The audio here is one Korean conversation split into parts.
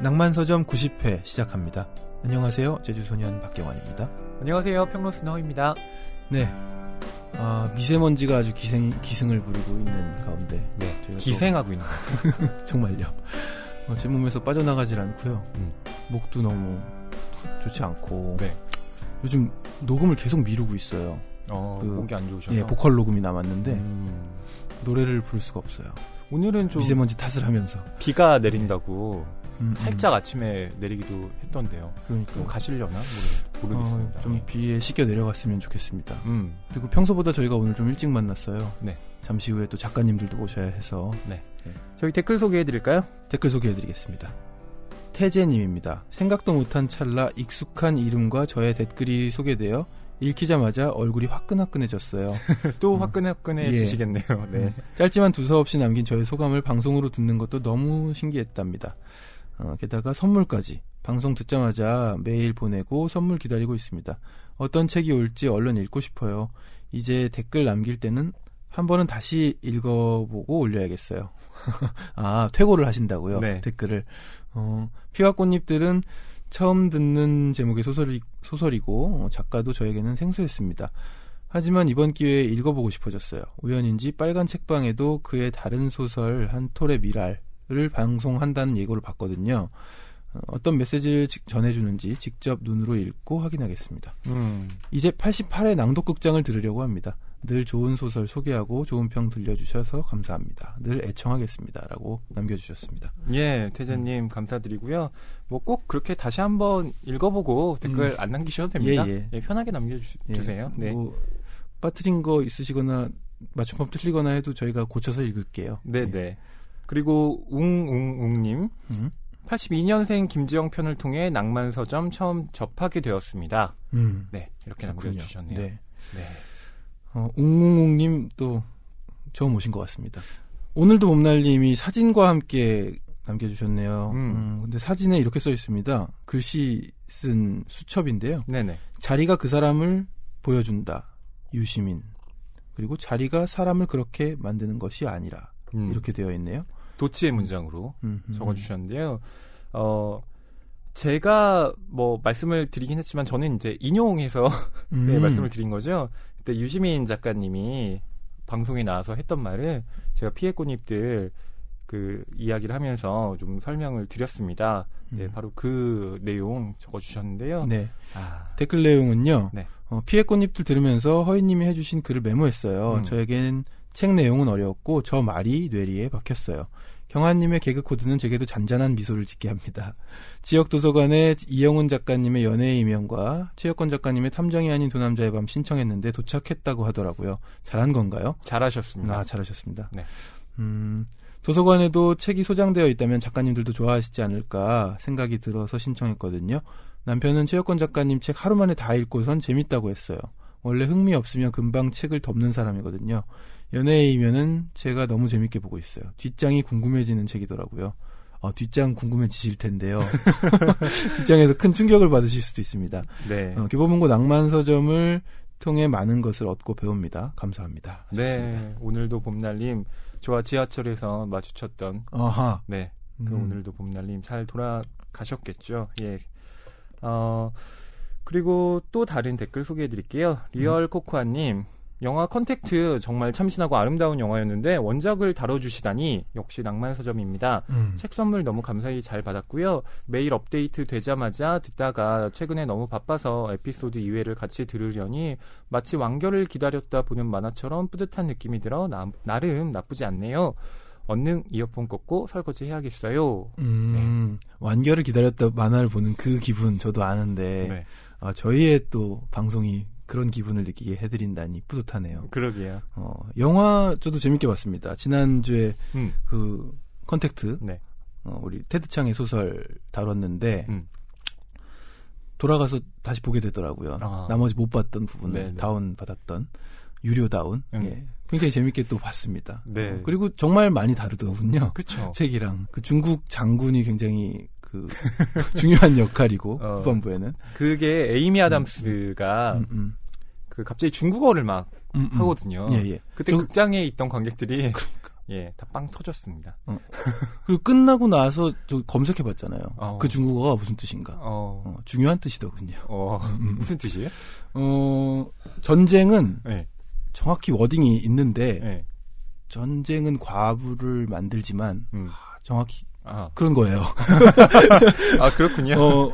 낭만서점 90회 시작합니다. 안녕하세요. 제주소년 박경환입니다. 안녕하세요. 평론스너입니다. 네. 아, 미세먼지가 아주 기생, 기승을 부리고 있는 가운데. 네. 기생하고 있는 것 정말요. 어, 제 몸에서 빠져나가질 않고요. 음. 목도 너무 좋지 않고. 네. 요즘 녹음을 계속 미루고 있어요. 어, 그, 목이 안 좋으셔서. 예, 보컬 녹음이 남았는데. 음. 노래를 부를 수가 없어요. 오늘은 좀 미세먼지 탓을 하면서 비가 내린다고 음, 음, 살짝 음. 아침에 내리기도 했던데요. 그러니까 가시려나 모르겠, 어요좀 예. 비에 씻겨 내려갔으면 좋겠습니다. 음. 그리고 평소보다 저희가 오늘 좀 일찍 만났어요. 네. 잠시 후에 또 작가님들도 오셔야 해서. 네. 네. 저희 댓글 소개해드릴까요? 댓글 소개해드리겠습니다. 태재님입니다. 생각도 못한 찰나 익숙한 이름과 저의 댓글이 소개되어 읽히자마자 얼굴이 화끈화끈해졌어요. 또 음. 화끈화끈해지시겠네요. 예. 네. 음. 짧지만 두서없이 남긴 저의 소감을 방송으로 듣는 것도 너무 신기했답니다. 어, 게다가 선물까지 방송 듣자마자 매일 보내고 선물 기다리고 있습니다. 어떤 책이 올지 얼른 읽고 싶어요. 이제 댓글 남길 때는 한 번은 다시 읽어보고 올려야겠어요. 아, 퇴고를 하신다고요? 네. 댓글을. 어, 피와 꽃잎들은 처음 듣는 제목의 소설이, 소설이고, 어, 작가도 저에게는 생소했습니다. 하지만 이번 기회에 읽어보고 싶어졌어요. 우연인지 빨간 책방에도 그의 다른 소설 한 톨의 미랄 메시지를 방송한다는 예고를 봤거든요. 어, 어떤 메시지를 전해주는지 직접 눈으로 읽고 확인하겠습니다. 음. 이제 88회 낭독극장을 들으려고 합니다. 늘 좋은 소설 소개하고 좋은 평 들려주셔서 감사합니다. 늘 애청하겠습니다. 라고 남겨주셨습니다. 예, 태자님 음. 감사드리고요. 뭐 꼭 그렇게 다시 한번 읽어보고 댓글 음. 안 남기셔도 됩니다. 예, 예. 예 편하게 남겨주세요. 예, 네. 뭐 빠뜨린 거 있으시거나 맞춤법 틀리거나 해도 저희가 고쳐서 읽을게요. 네네. 네. 예. 네. 그리고 웅웅웅님. 음. 82년생 김지영 편을 통해 낭만 서점 처음 접하게 되었습니다. 음. 네, 이렇게 남겨주셨네요. 네. 네. 어, 웅웅웅님 또 처음 오신 것 같습니다. 오늘도 몸날님이 사진과 함께 남겨주셨네요. 음. 음. 근데 사진에 이렇게 써 있습니다. 글씨 쓴 수첩인데요. 네네. 자리가 그 사람을 보여준다. 유시민. 그리고 자리가 사람을 그렇게 만드는 것이 아니라. 음. 이렇게 되어 있네요. 도치의 음. 문장으로 음, 음 적어주셨는데요. 어, 제가 뭐 말씀을 드리긴 했지만 저는 이제 인용해서 네, 음. 네, 말씀을 드린 거죠. 그때 유시민 작가님이 방송에 나와서 했던 말을 제가 피해 꽃잎들 그 이야기를 하면서 좀 설명을 드렸습니다. 네, 음. 바로 그 내용 적어주셨는데요. 네. 아. 댓글 내용은요. 네. 어, 피해 꽃잎들 들으면서 허인님이 해주신 글을 메모했어요. 음. 저에겐 책 내용은 어려웠고 저 말이 뇌리에 박혔어요. 경아님의 개그 코드는 제게도 잔잔한 미소를 짓게 합니다. 지역 도서관에 이영훈 작가님의 연애의 이명과 최혁권 작가님의 탐정이 아닌 두 남자의 밤 신청했는데 도착했다고 하더라고요. 잘한 건가요? 잘하셨습니다. 아, 잘하셨습니다. 네. 음, 도서관에도 책이 소장되어 있다면 작가님들도 좋아하시지 않을까 생각이 들어서 신청했거든요. 남편은 최혁권 작가님 책 하루 만에 다 읽고선 재밌다고 했어요. 원래 흥미 없으면 금방 책을 덮는 사람이거든요. 연애이면은 제가 너무 재밌게 보고 있어요. 뒷장이 궁금해지는 책이더라고요. 어, 뒷장 궁금해지실 텐데요. 뒷장에서 큰 충격을 받으실 수도 있습니다. 네. 어, 기본문고 낭만 서점을 통해 많은 것을 얻고 배웁니다. 감사합니다. 네. 하셨습니다. 네. 오늘도 봄날님 저와 지하철에서 마주쳤던 아하. 네. 그 음. 오늘도 봄날님 잘 돌아가셨겠죠. 예. 어 그리고 또 다른 댓글 소개해 드릴게요. 리얼 음. 코코아님 영화 컨택트 정말 참신하고 아름다운 영화였는데 원작을 다뤄주시다니 역시 낭만 서점입니다. 음. 책 선물 너무 감사히 잘 받았고요. 매일 업데이트 되자마자 듣다가 최근에 너무 바빠서 에피소드 2회를 같이 들으려니 마치 완결을 기다렸다 보는 만화처럼 뿌듯한 느낌이 들어 나, 나름 나쁘지 않네요. 언능 이어폰 꺾고 설거지 해야겠어요. 음, 네. 완결을 기다렸다 만화를 보는 그 기분 저도 아는데 네. 아, 저희의 또 방송이 그런 기분을 느끼게 해드린다니 뿌듯하네요. 그러게요. 어, 영화 저도 재밌게 봤습니다. 지난주에 음. 그 컨택트 네. 어, 우리 테드창의 소설 다뤘는데 음. 돌아가서 다시 보게 되더라고요. 아. 나머지 못 봤던 부분을 네네. 다운 받았던 유료 다운. 음. 예. 굉장히 재밌게 또 봤습니다. 네. 어, 그리고 정말 많이 다르더군요. 그쵸. 책이랑 그 중국 장군이 굉장히 그 중요한 역할이고 어, 후반부에는 그게 에이미 아담스가 음, 음, 음. 그 갑자기 중국어를 막 음, 음. 하거든요. 예, 예. 그때 저, 그 극장에 있던 관객들이 그러니까. 예, 다 빵 터졌습니다. 어. 그리고 끝나고 나서 저 검색해봤잖아요. 어. 그 중국어가 무슨 뜻인가? 어. 어 중요한 뜻이더군요. 어. 음. 무슨 뜻이에요? 어, 전쟁은 네. 정확히 워딩이 있는데 네. 전쟁은 과부를 만들지만 음. 하, 정확히 아. 그런 거예요. 아 그렇군요. 어,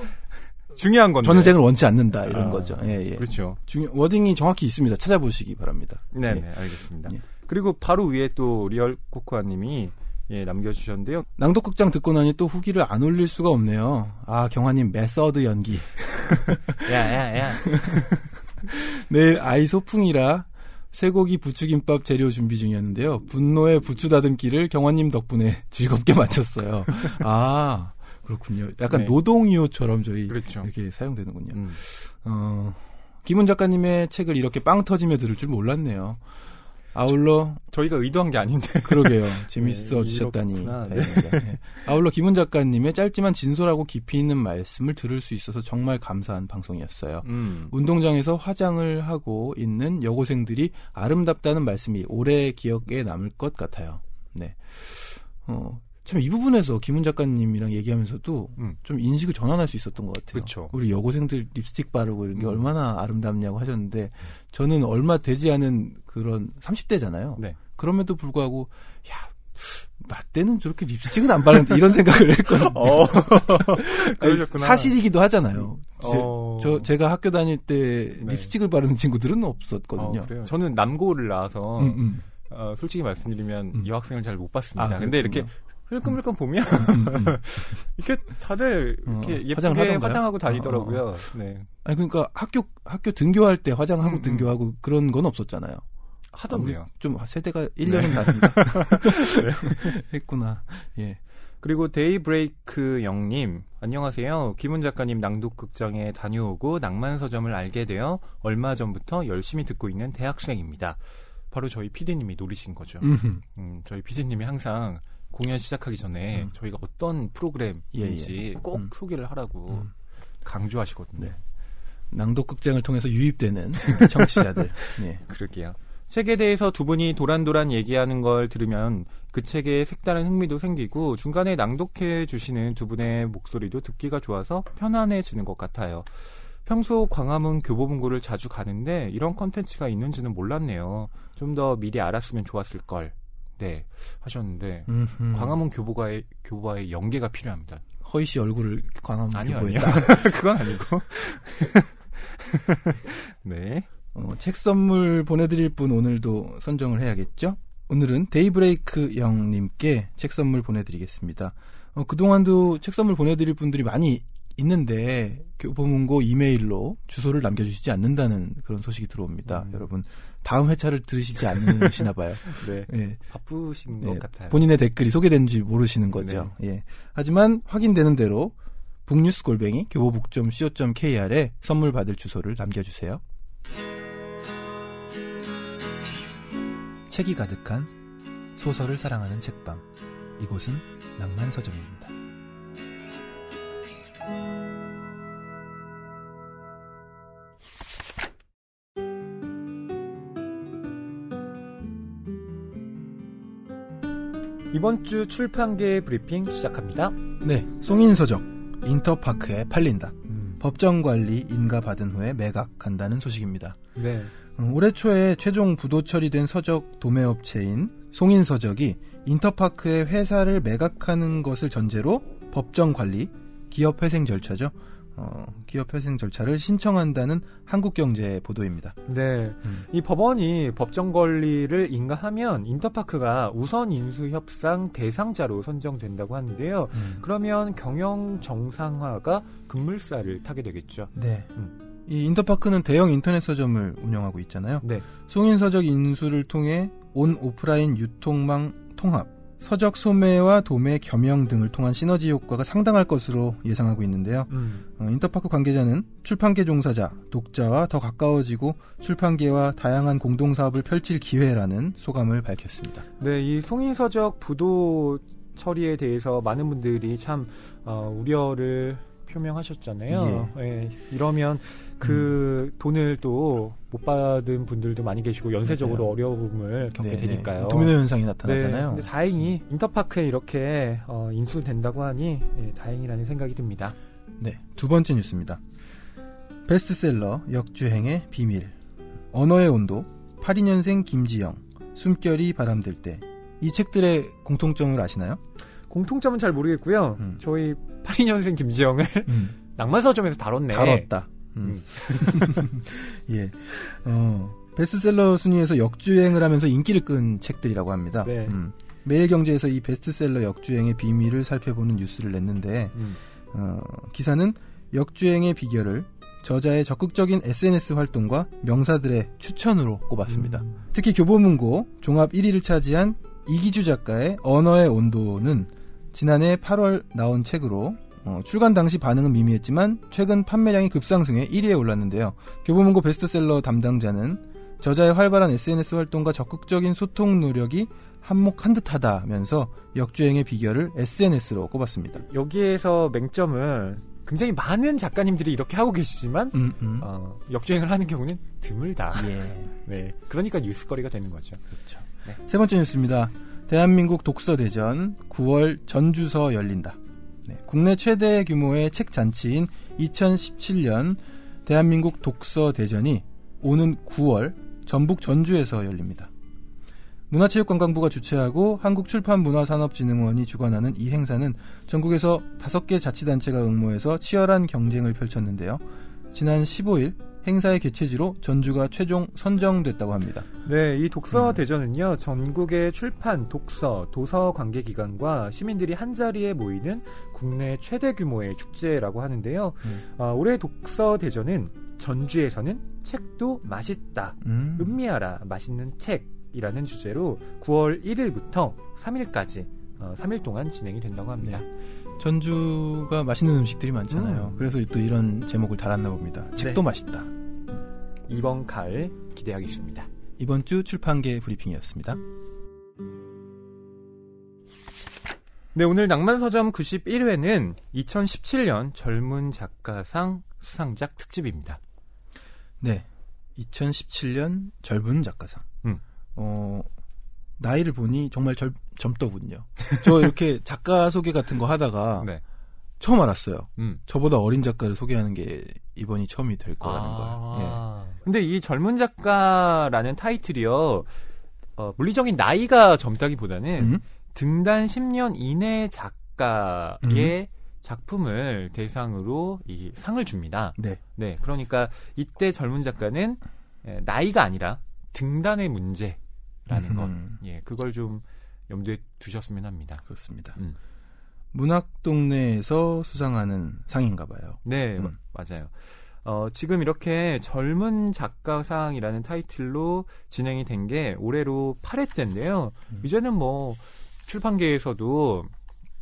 중요한 건데. 전쟁을 원치 않는다 이런 아, 거죠. 예, 예. 그렇죠. 중요 워딩이 정확히 있습니다. 찾아보시기 바랍니다. 네, 예. 네, 알겠습니다. 예. 그리고 바로 위에 또 리얼 코코아님이 예, 남겨주셨는데요. 낭독극장 듣고 나니 또 후기를 안 올릴 수가 없네요. 아 경화님 메서드 연기. 야야야. 내일 아이 소풍이라 쇠고기 부추김밥 재료 준비 중이었는데요. 분노의 부추 다듬기를 경화님 덕분에 즐겁게 마쳤어요. 아 그렇군요. 약간 네. 노동이요처럼 저희 그렇죠. 이렇게 사용되는군요. 음. 어, 김훈 작가님의 책을 이렇게 빵 터지며 들을 줄 몰랐네요. 아울러 저, 희가 의도한 게 아닌데 그러게요 네, 재밌어 지셨다니 네, 네. 아울러 김훈 작가님의 짧지만 진솔하고 깊이 있는 말씀을 들을 수 있어서 정말 감사한 방송이었어요 음. 운동장에서 화장을 하고 있는 여고생들이 아름답다는 말씀이 오래 기억에 남을 것 같아요 네 어, 참이 부분에서 김훈 작가님이랑 얘기하면서도 음. 좀 인식을 전환할 수 있었던 것 같아요. 그쵸. 우리 여고생들 립스틱 바르고 이런 게 음. 얼마나 아름답냐고 하셨는데 저는 얼마 되지 않은 그런 30대잖아요. 네. 그럼에도 불구하고 야, 나 때는 저렇게 립스틱은 안 바르는데 이런 생각을 했거든요. 어. 네, 사실이기도 하잖아요. 음. 어. 제, 저 제가 학교 다닐 때 네. 립스틱을 바르는 친구들은 없었거든요. 어, 저는 남고를 나와서 음, 음. 어, 솔직히 말씀드리면 음. 여학생을 잘 못 봤습니다. 아, 근데 이렇게 흘끔흘끔 보면 음. 이렇게 다들 이렇게 어, 예쁘게 화장 하고 어, 다니더라고요. 어, 어. 네. 아니 그러니까 학교 학교 등교할 때 화장하고 음, 음. 등교하고 음. 그런 건 없었잖아요. 하던데요. 아, 좀 세대가 1년은 다릅다 네. 했구나. 예. 그리고 데이브레이크 영님 안녕하세요. 김훈 작가님 낭독극장에 다녀오고 낭만서점을 알게 되어 얼마 전부터 열심히 듣고 있는 대학생입니다. 바로 저희 피디님이 노리신 거죠. 음, 저희 피디님이 항상 공연 시작하기 전에 음. 저희가 어떤 프로그램인지 예, 예. 꼭 음. 소개를 하라고 음. 강조하시거든요. 네. 낭독극장을 통해서 유입되는 청취자들. 예. 네. 그럴게요. 책에 대해서 두 분이 도란도란 얘기하는 걸 들으면 그 책에 색다른 흥미도 생기고 중간에 낭독해 주시는 두 분의 목소리도 듣기가 좋아서 편안해지는 것 같아요. 평소 광화문 교보문고를 자주 가는데 이런 컨텐츠가 있는지는 몰랐네요. 좀 더 미리 알았으면 좋았을 걸. 네 하셨는데 음흠. 광화문 교보가의 교보와의 연계가 필요합니다. 허이 씨 얼굴을 광화문 아니요, 교보에다 아니요. 그건 아니고 네. 어, 책 선물 보내드릴 분 오늘도 선정을 해야겠죠? 오늘은 데이브레이크 영님께 책 선물 보내드리겠습니다. 어, 그동안도 책 선물 보내드릴 분들이 많이 있는데 교보문고 이메일로 주소를 남겨주시지 않는다는 그런 소식이 들어옵니다. 음. 여러분 다음 회차를 들으시지 않으시나 봐요. 네. 예. 바쁘신 예. 것 예. 같아요. 본인의 댓글이 소개된지 모르시는 거죠. 네. 예. 하지만 확인되는 대로 북뉴스 골뱅이 교보북.co.kr에 선물 받을 주소를 남겨주세요. 책이 가득한 소설을 사랑하는 책방. 이곳은 낭만서점입니다. 이번 주 출판계 의 브리핑 시작합니다. 네, 송인서적 인터파크에 팔린다. 음. 법정 관리 인가 받은 후에 매각한다는 소식입니다. 네. 음, 올해 초에 최종 부도 처리된 서적 도매업체인 송인서적이 인터파크의 회사를 매각하는 것을 전제로 법정 관리, 기업 회생 절차죠. 어, 기업 회생 절차를 신청한다는 한국경제 보도입니다. 네, 음. 이 법원이 법정 권리를 인가하면 인터파크가 우선 인수 협상 대상자로 선정된다고 하는데요. 음. 그러면 경영 정상화가 급물살을 타게 되겠죠. 네. 음. 이 인터파크는 대형 인터넷 서점을 운영하고 있잖아요. 네. 송인 서적 인수를 통해 온 오프라인 유통망 통합 서적 소매와 도매 겸영 등을 통한 시너지 효과가 상당할 것으로 예상하고 있는데요. 음. 어, 인터파크 관계자는 출판계 종사자, 독자와 더 가까워지고 출판계와 다양한 공동사업을 펼칠 기회라는 소감을 밝혔습니다. 네, 이 송인 서적 부도 처리에 대해서 많은 분들이 참 어, 우려를 표명하셨잖아요. 예. 예. 이러면 그 음. 돈을 또 못 받은 분들도 많이 계시고 연쇄적으로 맞아요. 어려움을 겪게 네, 네. 되니까요. 뭐 도미노 현상이 나타나잖아요. 네. 근데 다행히 인터파크에 이렇게 어, 인수된다고 하니 예, 다행이라는 생각이 듭니다. 네, 두 번째 뉴스입니다. 베스트셀러 역주행의 비밀 언어의 온도 82년생 김지영 숨결이 바람들 때 이 책들의 공통점을 아시나요? 공통점은 잘 모르겠고요. 음. 저희 82년생 김지영을 음. 낭만서점에서 다뤘네. 다뤘다. 음. 음. 예. 어, 베스트셀러 순위에서 역주행을 하면서 인기를 끈 책들이라고 합니다. 네. 음. 매일경제에서 이 베스트셀러 역주행의 비밀을 살펴보는 뉴스를 냈는데 음. 어, 기사는 역주행의 비결을 저자의 적극적인 SNS 활동과 명사들의 추천으로 꼽았습니다. 음. 특히 교보문고 종합 1위를 차지한 이기주 작가의 언어의 온도는 지난해 8월 나온 책으로 어, 출간 당시 반응은 미미했지만 최근 판매량이 급상승해 1위에 올랐는데요. 교보문고 베스트셀러 담당자는 저자의 활발한 SNS 활동과 적극적인 소통 노력이 한몫한 듯하다면서 역주행의 비결을 SNS로 꼽았습니다. 여기에서 맹점은 굉장히 많은 작가님들이 이렇게 하고 계시지만 음, 음. 어, 역주행을 하는 경우는 드물다. 예. 네, 그러니까 뉴스거리가 되는 거죠. 그렇죠. 네. 세 번째 뉴스입니다. 대한민국 독서대전 9월 전주서 열린다. 네, 국내 최대 규모의 책 잔치인 2017년 대한민국 독서대전이 오는 9월 전북 전주에서 열립니다. 문화체육관광부가 주최하고 한국출판문화산업진흥원이 주관하는 이 행사는 전국에서 5개 자치단체가 응모해서 치열한 경쟁을 펼쳤는데요. 지난 15일 행사의 개최지로 전주가 최종 선정됐다고 합니다. 네, 이 독서 음. 대전은요, 전국의 출판, 독서, 도서 관계 기관과 시민들이 한 자리에 모이는 국내 최대 규모의 축제라고 하는데요. 음. 아, 올해 독서 대전은 전주에서는 책도 맛있다, 음. 음미하라, 맛있는 책이라는 주제로 9월 1일부터 3일까지 어, 3일 동안 진행이 된다고 합니다. 네. 전주가 맛있는 음식들이 많잖아요. 음. 그래서 또 이런 제목을 달았나 봅니다. 네. 책도 네. 맛있다. 이번 가을 기대하겠습니다. 이번 주 출판계 브리핑이었습니다. 네, 오늘 낭만서점 91회는 2017년 젊은 작가상 수상작 특집입니다. 네. 2017년 젊은 작가상. 음. 어, 나이를 보니 정말 젊, 젊더군요. 저 이렇게 작가 소개 같은 거 하다가 네. 처음 알았어요. 음. 저보다 어린 작가를 소개하는 게 이번이 처음이 될 거라는 아~ 걸. 예. 근데 이 젊은 작가라는 타이틀이요. 어, 물리적인 나이가 젊다기보다는 음? 등단 10년 이내 작가의 음? 작품을 대상으로 이 상을 줍니다. 네. 네. 그러니까 이때 젊은 작가는 예, 나이가 아니라 등단의 문제 라는 음. 것. 예, 그걸 좀 염두에 두셨으면 합니다. 그렇습니다. 음. 문학동네에서 수상하는 상인가 봐요. 네, 음. 맞아요. 어, 지금 이렇게 젊은 작가상이라는 타이틀로 진행이 된 게 올해로 8회째인데요. 음. 이제는 뭐 출판계에서도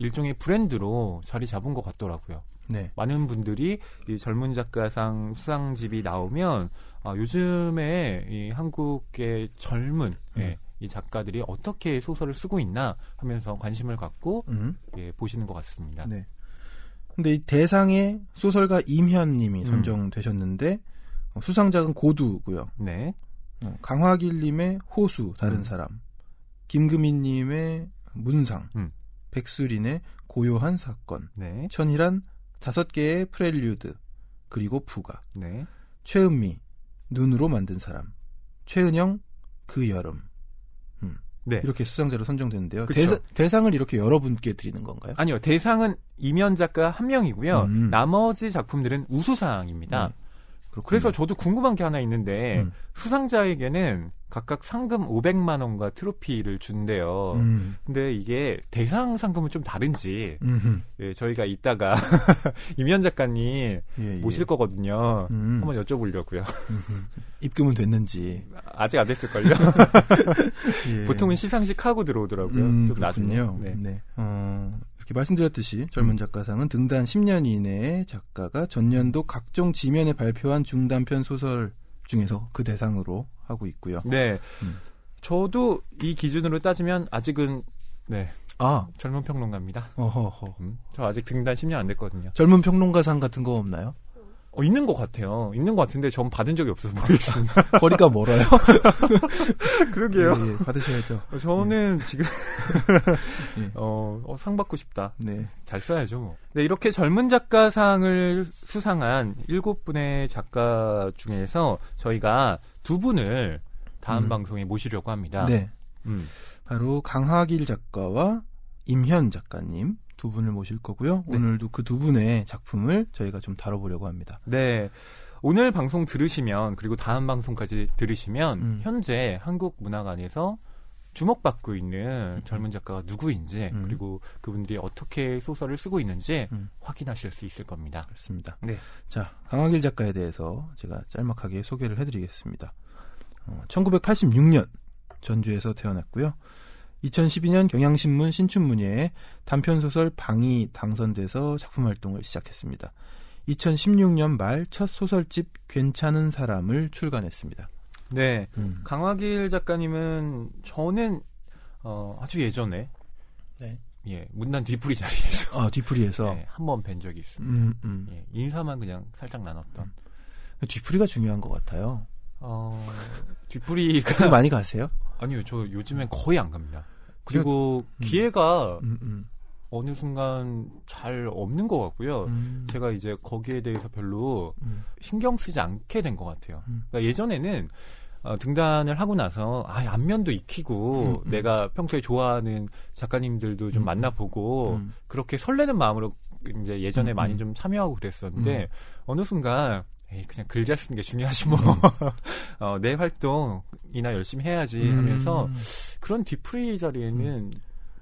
일종의 브랜드로 자리 잡은 것 같더라고요. 네. 많은 분들이 이 젊은 작가상 수상집이 나오면 아, 요즘에 이 한국의 젊은 예, 음. 이 작가들이 어떻게 소설을 쓰고 있나 하면서 관심을 갖고 음. 예, 보시는 것 같습니다. 네. 근데 이대상의 소설가 임현님이 음. 선정되셨는데 어, 수상작은 고두고요. 네. 어, 강화길님의 호수 다른 음. 사람, 김금희님의 문상, 백수린의 고요한 사건, 네. 천일한 다섯 개의 프렐류드, 그리고 부가, 네. 최은미, 눈으로 만든 사람. 최은영 그 여름. 음. 네. 이렇게 수상자로 선정됐는데요 대상, 을 이렇게 여러분께 드리는 건가요? 아니요. 대상은 이면 작가 한 명이고요. 음. 나머지 작품들은 우수상입니다. 음. 그래서 저도 궁금한 게 하나 있는데 음. 수상자에게는 각각 상금 500만 원과 트로피를 준대요. 음. 근데 이게 대상 상금은 좀 다른지 예, 저희가 이따가 임현 작가님 예, 예. 모실 거거든요. 음. 한번 여쭤보려고요. 입금은 됐는지 아, 아직 안 됐을걸요. 보통은 예. 시상식 하고 들어오더라고요. 음, 좀나중에 네. 네. 어, 이렇게 말씀드렸듯이 젊은 음. 작가상은 등단 10년 이내에 작가가 전년도 음. 각종 지면에 발표한 중단편 소설 중에서 그 대상으로 하고 있고요. 네. 음. 저도 이 기준으로 따지면 아직은 네. 아 젊은 평론가입니다. 어허허. 음, 저 아직 등단 10년 안 됐거든요. 젊은 평론가상 같은 거 없나요? 어, 있는 것 같아요. 있는 것 같은데 전 받은 적이 없어서 모르겠습니다. 거리가 멀어요. 그러게요. 예, 예 받으셔야죠. 어, 저는 예. 지금 예. 어, 어, 상 받고 싶다. 네. 잘 써야죠. 뭐. 네, 이렇게 젊은 작가상을 수상한 일곱 분의 작가 중에서 저희가 두 분을 다음 음. 방송에 모시려고 합니다. 네. 음. 바로 강하길 작가와 임현 작가님 두 분을 모실 거고요. 네. 오늘도 그 두 분의 작품을 저희가 좀 다뤄보려고 합니다. 네. 오늘 방송 들으시면 그리고 다음 방송까지 들으시면 음. 현재 한국 문학안에서 주목받고 있는 음. 젊은 작가가 누구인지 음. 그리고 그분들이 어떻게 소설을 쓰고 있는지 음. 확인하실 수 있을 겁니다. 그렇습니다. 네. 자, 강하길 작가에 대해서 제가 짤막하게 소개를 해드리겠습니다. 어, 1986년 전주에서 태어났고요. 2012년 경향신문 신춘문예에 단편소설 방이 당선돼서 작품 활동을 시작했습니다. 2016년 말 첫 소설집 괜찮은 사람을 출간했습니다. 네. 음. 강화길 작가님은 저는 어, 아주 예전에 네. 예, 문단 뒤풀이 자리에서 아, 뒤풀이에서 예, 한번 뵌 적이 있습니다. 음, 음. 예, 인사만 그냥 살짝 나눴던 음. 뒤풀이가 중요한 것 같아요. 어, 뒤풀이가 많이 가세요? 아니요, 저 요즘엔 거의 안 갑니다. 그리고 음. 기회가 음, 음. 어느 순간 잘 없는 것 같고요. 음. 제가 이제 거기에 대해서 별로 음. 신경 쓰지 않게 된 것 같아요. 음. 그러니까 예전에는 어, 등단을 하고 나서 아 안면도 익히고 내가 평소에 좋아하는 작가님들도 좀 만나보고 그렇게 설레는 마음으로 이제 예전에 많이 좀 참여하고 그랬었는데 어느 순간 에이, 그냥 글 잘 쓰는 게 중요하지 뭐. 음. 어, 내 활동이나 열심히 해야지 음. 하면서 그런 뒤풀이 자리에는 음.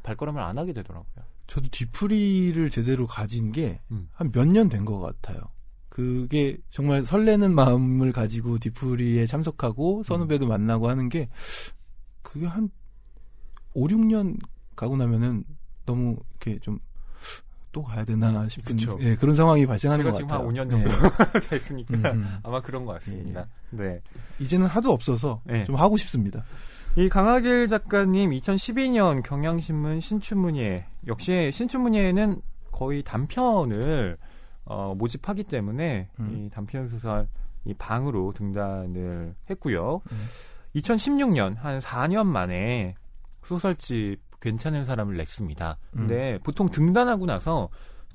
발걸음을 안 하게 되더라고요. 저도 뒤풀이를 제대로 가진 게 한 몇 년 된것 음. 같아요. 그게 정말 설레는 마음을 가지고 뒤풀이에 참석하고 선후배도 만나고 하는 게 그게 한 5, 6년 가고 나면은 너무 이렇게 좀또 가야 되나 싶은 그 예, 그런 상황이 발생하는 것 같아요. 제가 지금 한 5년 예. 정도 예. 됐으니까 음, 음. 아마 그런 것 같습니다. 예. 네. 이제는 하도 없어서 예. 좀 하고 싶습니다. 이 강하길 작가님 2012년 경향신문 신춘문예 역시 신춘문예는 거의 단편을 어, 모집하기 때문에 음. 이 단편 소설 이 방으로 등단을 했고요. 음. 2016년 한 4년 만에 소설집 괜찮은 사람을 냈습니다. 음. 근데 보통 등단하고 나서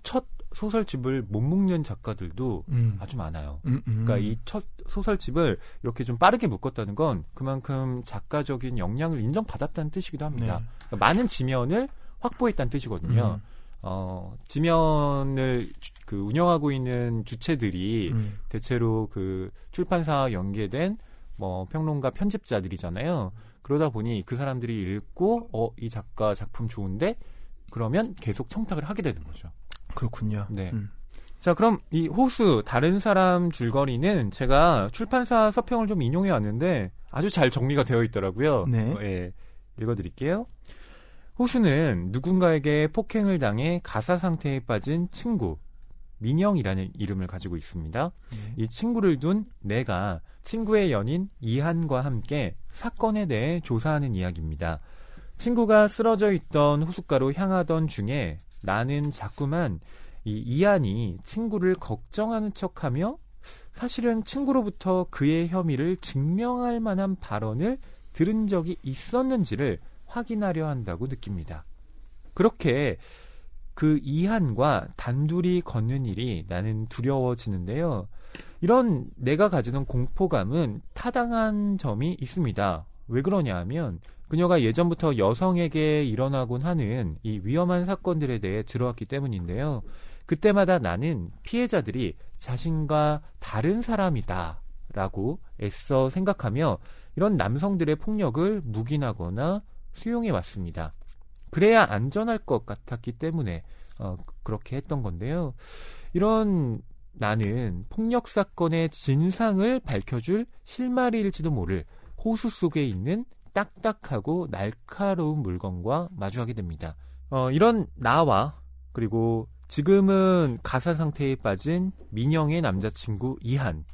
첫 소설집을 못 묶는 작가들도 음. 아주 많아요. 음, 음. 그러니까 이 첫 소설집을 이렇게 좀 빠르게 묶었다는 건 그만큼 작가적인 역량을 인정받았다는 뜻이기도 합니다. 네. 그러니까 많은 지면을 확보했다는 뜻이거든요. 음. 어, 지면을 주, 그 운영하고 있는 주체들이 음. 대체로 그 출판사와 연계된 뭐 평론가 편집자들이잖아요. 그러다 보니 그 사람들이 읽고 어이 작가 작품 좋은데 그러면 계속 청탁을 하게 되는 거죠. 그렇군요. 네. 음. 자, 그럼 이 호수 다른 사람 줄거리는 제가 출판사 서평을 좀 인용해 왔는데 아주 잘 정리가 되어 있더라고요. 네. 예, 읽어드릴게요. 호수는 누군가에게 폭행을 당해 가사 상태에 빠진 친구 민영이라는 이름을 가지고 있습니다. 네. 이 친구를 둔 내가 친구의 연인 이한과 함께 사건에 대해 조사하는 이야기입니다. 친구가 쓰러져 있던 호숫가로 향하던 중에 나는 자꾸만 이 이한이 친구를 걱정하는 척하며 사실은 친구로부터 그의 혐의를 증명할 만한 발언을 들은 적이 있었는지를 확인하려 한다고 느낍니다. 그렇게 그 이한과 단둘이 걷는 일이 나는 두려워지는데요. 이런 내가 가지는 공포감은 타당한 점이 있습니다. 왜 그러냐 하면 그녀가 예전부터 여성에게 일어나곤 하는 이 위험한 사건들에 대해 들어왔기 때문인데요. 그때마다 나는 피해자들이 자신과 다른 사람이다 라고 애써 생각하며 이런 남성들의 폭력을 묵인하거나 수용해 왔습니다. 그래야 안전할 것 같았기 때문에 어, 그렇게 했던 건데요. 이런 나는 폭력 사건의 진상을 밝혀줄 실마리일지도 모를 호수 속에 있는 딱딱하고 날카로운 물건과 마주하게 됩니다. 어, 이런 나와 그리고 지금은 가사 상태에 빠진 민영의 남자친구 이한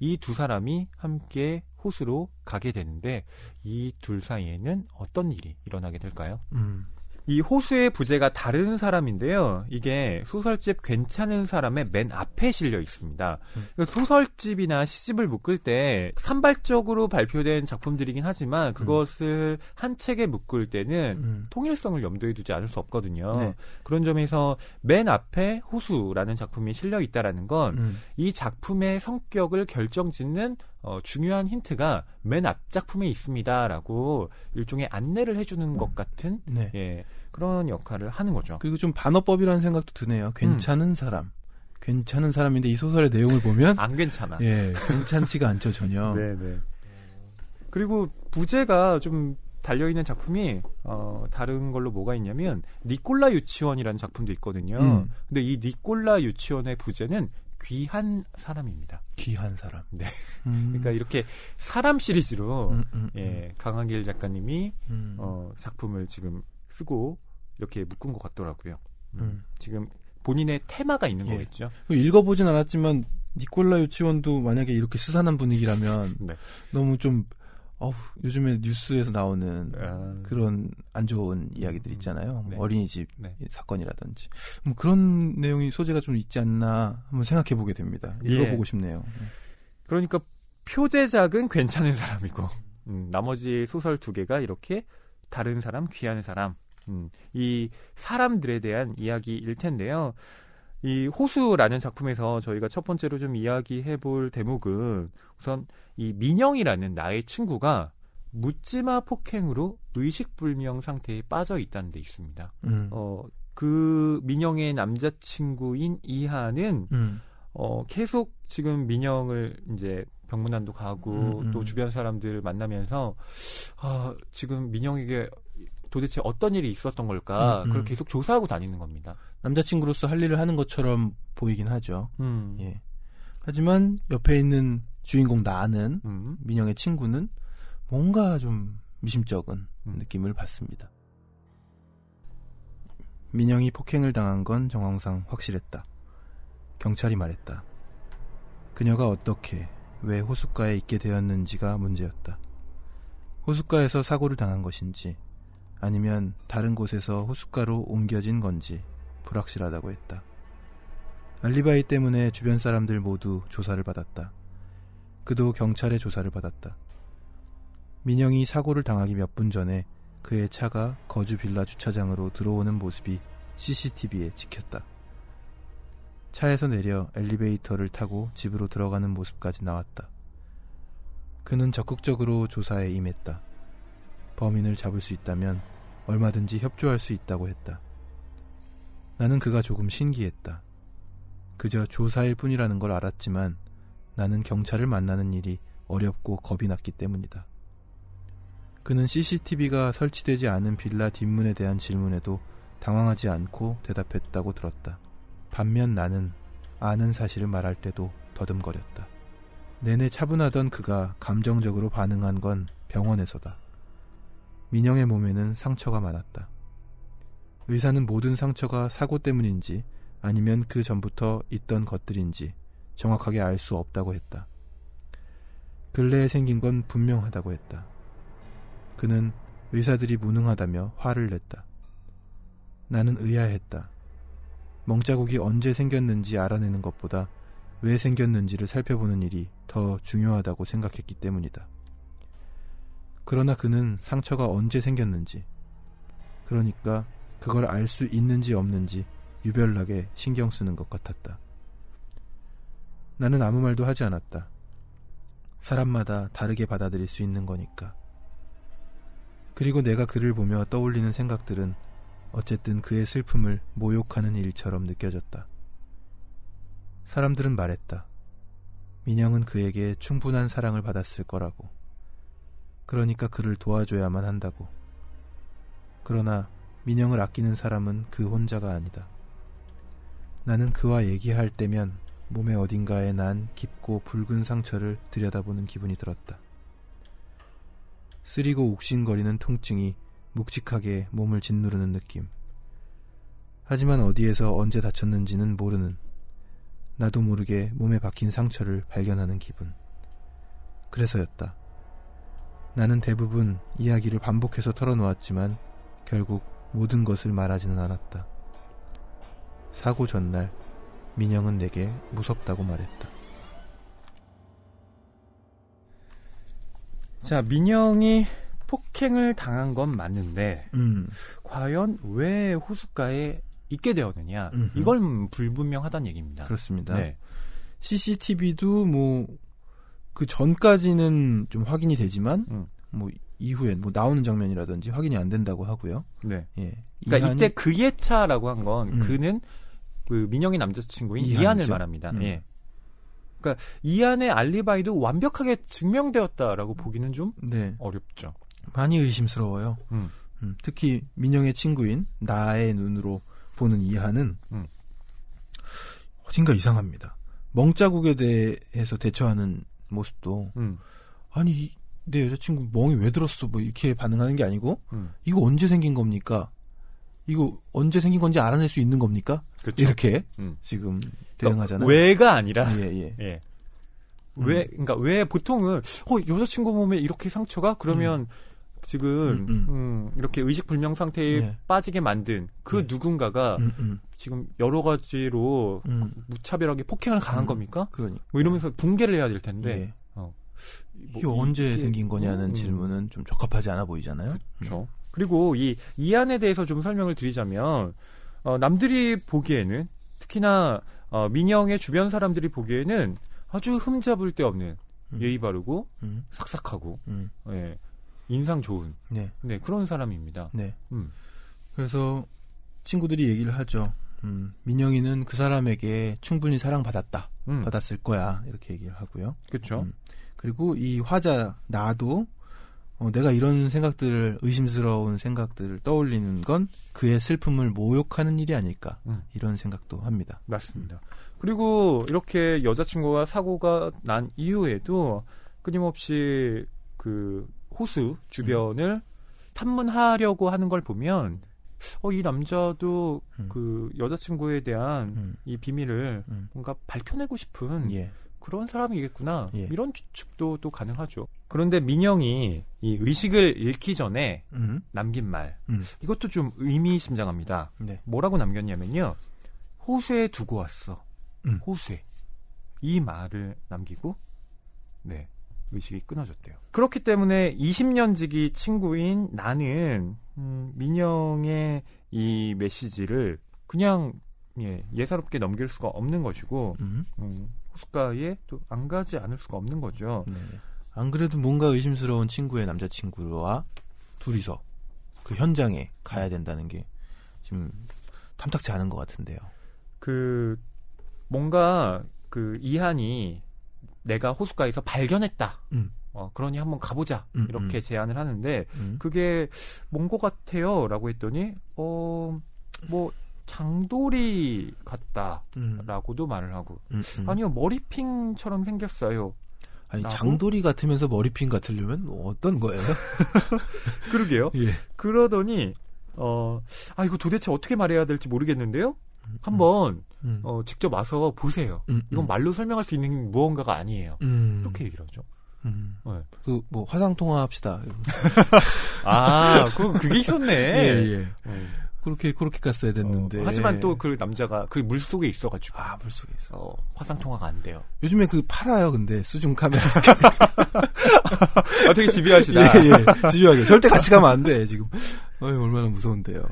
이 두 사람이 함께 호수로 가게 되는데 이 둘 사이에는 어떤 일이 일어나게 될까요? 음. 이 호수의 부제가 다른 사람인데요. 이게 소설집 괜찮은 사람의 맨 앞에 실려 있습니다. 음. 소설집이나 시집을 묶을 때 산발적으로 발표된 작품들이긴 하지만 음. 그것을 음. 한 책에 묶을 때는 음. 통일성을 염두에 두지 않을 수 없거든요. 네. 그런 점에서 맨 앞에 호수라는 작품이 실려 있다라는 건이 음. 작품의 성격을 결정짓는 어, 중요한 힌트가 맨 앞작품에 있습니다라고 일종의 안내를 해주는 것 같은 네. 예, 그런 역할을 하는 거죠. 그리고 좀 반어법이라는 생각도 드네요. 음. 괜찮은 음. 사람. 괜찮은 사람인데 이 소설의 내용을 보면 안 괜찮아. 예, 괜찮지가 않죠 전혀. 네네. 네. 그리고 부제가 좀 달려 있는 작품이 어 다른 걸로 뭐가 있냐면 니콜라 유치원이라는 작품도 있거든요. 음. 근데 이 니콜라 유치원의 부제는 귀한 사람입니다. 귀한 사람. 네. 음. 그러니까 이렇게 사람 시리즈로 음, 음, 음. 예, 강한길 작가님이 음. 어, 작품을 지금 쓰고 이렇게 묶은 것 같더라고요. 음. 지금 본인의 테마가 있는 예. 거겠죠. 읽어보진 않았지만 니콜라 유치원도 만약에 이렇게 스산한 분위기라면 네. 너무 좀 어우, 요즘에 뉴스에서 나오는 아. 그런 안 좋은 이야기들 음. 있잖아요. 뭐 네. 어린이집 네. 사건이라든지 뭐 그런 내용이 소재가 좀 있지 않나 한번 생각해 보게 됩니다. 읽어보고 예. 싶네요. 네. 그러니까 표제작은 괜찮은 사람이고 음, 나머지 소설 두 개가 이렇게 다른 사람, 귀한 사람, 음, 이 사람들에 대한 이야기일 텐데요. 이 호수라는 작품에서 저희가 첫 번째로 좀 이야기해 볼 대목은 우선 이 민영이라는 나의 친구가 묻지마 폭행으로 의식불명 상태에 빠져 있다는 데 있습니다. 음. 어, 그 민영의 남자친구인 이하는 음. 어, 계속 지금 민영을 이제 병문안도 가고 음, 음. 또 주변 사람들 을 만나면서 아, 지금 민영에게 도대체 어떤 일이 있었던 걸까 음, 음. 그걸 계속 조사하고 다니는 겁니다. 남자친구로서 할 일을 하는 것처럼 보이긴 하죠. 음. 예. 하지만 옆에 있는 주인공 나는 음. 민영의 친구는 뭔가 좀 미심쩍은 음. 느낌을 받습니다. 민영이 폭행을 당한 건 정황상 확실했다. 경찰이 말했다. 그녀가 어떻게 왜 호숫가에 있게 되었는지가 문제였다. 호숫가에서 사고를 당한 것인지 아니면 다른 곳에서 호숫가로 옮겨진 건지 불확실하다고 했다. 알리바이 때문에 주변 사람들 모두 조사를 받았다. 그도 경찰의 조사를 받았다. 민영이 사고를 당하기 몇 분 전에 그의 차가 거주 빌라 주차장으로 들어오는 모습이 CCTV에 찍혔다. 차에서 내려 엘리베이터를 타고 집으로 들어가는 모습까지 나왔다. 그는 적극적으로 조사에 임했다. 범인을 잡을 수 있다면 얼마든지 협조할 수 있다고 했다. 나는 그가 조금 신기했다. 그저 조사일 뿐이라는 걸 알았지만 나는 경찰을 만나는 일이 어렵고 겁이 났기 때문이다. 그는 CCTV가 설치되지 않은 빌라 뒷문에 대한 질문에도 당황하지 않고 대답했다고 들었다. 반면 나는 아는 사실을 말할 때도 더듬거렸다. 내내 차분하던 그가 감정적으로 반응한 건 병원에서다. 민영의 몸에는 상처가 많았다. 의사는 모든 상처가 사고 때문인지 아니면 그 전부터 있던 것들인지 정확하게 알 수 없다고 했다. 근래에 생긴 건 분명하다고 했다. 그는 의사들이 무능하다며 화를 냈다. 나는 의아했다. 멍자국이 언제 생겼는지 알아내는 것보다 왜 생겼는지를 살펴보는 일이 더 중요하다고 생각했기 때문이다. 그러나 그는 상처가 언제 생겼는지, 그러니까 그걸 알 수 있는지 없는지 유별나게 신경 쓰는 것 같았다. 나는 아무 말도 하지 않았다. 사람마다 다르게 받아들일 수 있는 거니까. 그리고 내가 그를 보며 떠올리는 생각들은 어쨌든 그의 슬픔을 모욕하는 일처럼 느껴졌다. 사람들은 말했다. 민영은 그에게 충분한 사랑을 받았을 거라고. 그러니까 그를 도와줘야만 한다고. 그러나 민영을 아끼는 사람은 그 혼자가 아니다. 나는 그와 얘기할 때면 몸의 어딘가에 난 깊고 붉은 상처를 들여다보는 기분이 들었다. 쓰리고 욱신거리는 통증이 묵직하게 몸을 짓누르는 느낌. 하지만 어디에서 언제 다쳤는지는 모르는 나도 모르게 몸에 박힌 상처를 발견하는 기분. 그래서였다. 나는 대부분 이야기를 반복해서 털어놓았지만 결국 모든 것을 말하지는 않았다. 사고 전날 민영은 내게 무섭다고 말했다. 자, 민영이 폭행을 당한 건 맞는데 음. 과연 왜 호숫가에 있게 되었느냐 음흠. 이걸 불분명하다는 얘기입니다. 그렇습니다. 네. CCTV도 뭐 그 전까지는 좀 확인이 되지만 음. 뭐 이후에 뭐 나오는 장면이라든지 확인이 안 된다고 하고요. 네. 예. 그러니까 이한이... 이때 그예차라고 한건 음. 그는 그 민영이 남자친구인 이한이죠. 이한을 말합니다. 음. 예. 그러니까 이한의 알리바이도 완벽하게 증명되었다라고 보기는 좀 네. 어렵죠. 많이 의심스러워요. 음. 음, 특히 민영의 친구인 나의 눈으로 보는 이한은 음. 어딘가 이상합니다. 멍자국에 대해서 대처하는 모습도 음. 아니 내 여자친구 멍이 왜 들었어? 뭐 이렇게 반응하는 게 아니고 음. 이거 언제 생긴 겁니까? 이거 언제 생긴 건지 알아낼 수 있는 겁니까? 그쵸. 이렇게 음. 지금 그러니까 대응하잖아요. 왜가 아니라 예, 예. 예. 왜 음. 그러니까 왜 보통은 어 여자친구 몸에 이렇게 상처가 그러면 음. 지금 음, 음. 음, 이렇게 의식 불명 상태에 네. 빠지게 만든 그 네. 누군가가 음, 지금 여러 가지로 무차별하게 폭행을 가한 겁니까? 그러니뭐 이러면서 붕괴를 해야 될 텐데 네. 뭐 이게 언제 이게, 생긴 거냐는 음, 질문은 좀 적합하지 않아 보이잖아요. 그렇죠. 음. 그리고 이 이안에 대해서 좀 설명을 드리자면 어, 남들이 보기에는 특히나 어, 민영의 주변 사람들이 보기에는 아주 흠잡을 데 없는 음. 예의 바르고 음. 삭삭하고 음. 예, 인상 좋은 네. 네. 그런 사람입니다. 네. 음. 그래서 친구들이 얘기를 하죠. 음, 민영이는 그 사람에게 충분히 사랑받았다. 음. 받았을 거야. 이렇게 얘기를 하고요. 그렇죠. 음. 그리고 이 화자 나도 어, 내가 이런 생각들을 의심스러운 생각들을 떠올리는 건 그의 슬픔을 모욕하는 일이 아닐까 음. 이런 생각도 합니다. 맞습니다. 그리고 이렇게 여자친구가 사고가 난 이후에도 끊임없이 그 호수 주변을 음. 탐문하려고 하는 걸 보면 어, 이 남자도 음. 그 여자친구에 대한 음. 이 비밀을 음. 뭔가 밝혀내고 싶은 예. 그런 사람이겠구나. 예. 이런 추측도 또 가능하죠. 그런데 민영이 이 의식을 잃기 전에 음. 남긴 말 음. 이것도 좀 의미심장합니다. 네. 뭐라고 남겼냐면요. 호수에 두고 왔어. 음. 호수에 이 말을 남기고 네 의식이 끊어졌대요. 그렇기 때문에 20년지기 친구인 나는 음, 민영의 이 메시지를 그냥 예, 예사롭게 넘길 수가 없는 것이고 음, 음 호숫가에 또 안 가지 않을 수가 없는 거죠. 네. 안 그래도 뭔가 의심스러운 친구의 남자친구와 둘이서 그 현장에 가야 된다는 게 지금 탐탁지 않은 것 같은데요. 그 뭔가 그 이한이 내가 호숫가에서 발견했다. 음. 어, 그러니 한번 가보자. 음, 음. 이렇게 음. 제안을 하는 데 그게 뭔 것 같아요? 라고 했더니, 어, 뭐, 장돌이 음. 같다라고도 음. 말을 하고 음음. 음. 아니요 머리핀처럼 생겼어요. 아니 라고? 장돌이 같으면서 머리핀 같으려면 어떤 거예요? 그러게요. 예. 그러더니 어아 이거 도대체 어떻게 말해야 될지 모르겠는데요. 한번 음. 음 어, 직접 와서 보세요. 음. 이건 말로 설명할 수 있는 무언가가 아니에요. 이렇게 얘기를 하죠. 음. 네. 그뭐 화상 통화합시다. 아, 그 그게 있었네. 예, 예. 음. 그렇게 그렇게 갔어야 어, 됐는데. 어, 하지만 또 그 남자가 그 물 속에 있어가지고. 아, 물 속에 있어. 어, 화상 통화가 안 돼요. 요즘에 그 팔아요, 근데 수중 카메라. 어떻게 아, 집요하시다. 예, 예. 집요하게. 절대 같이 가면 안 돼. 지금. 어이, 얼마나 무서운데요.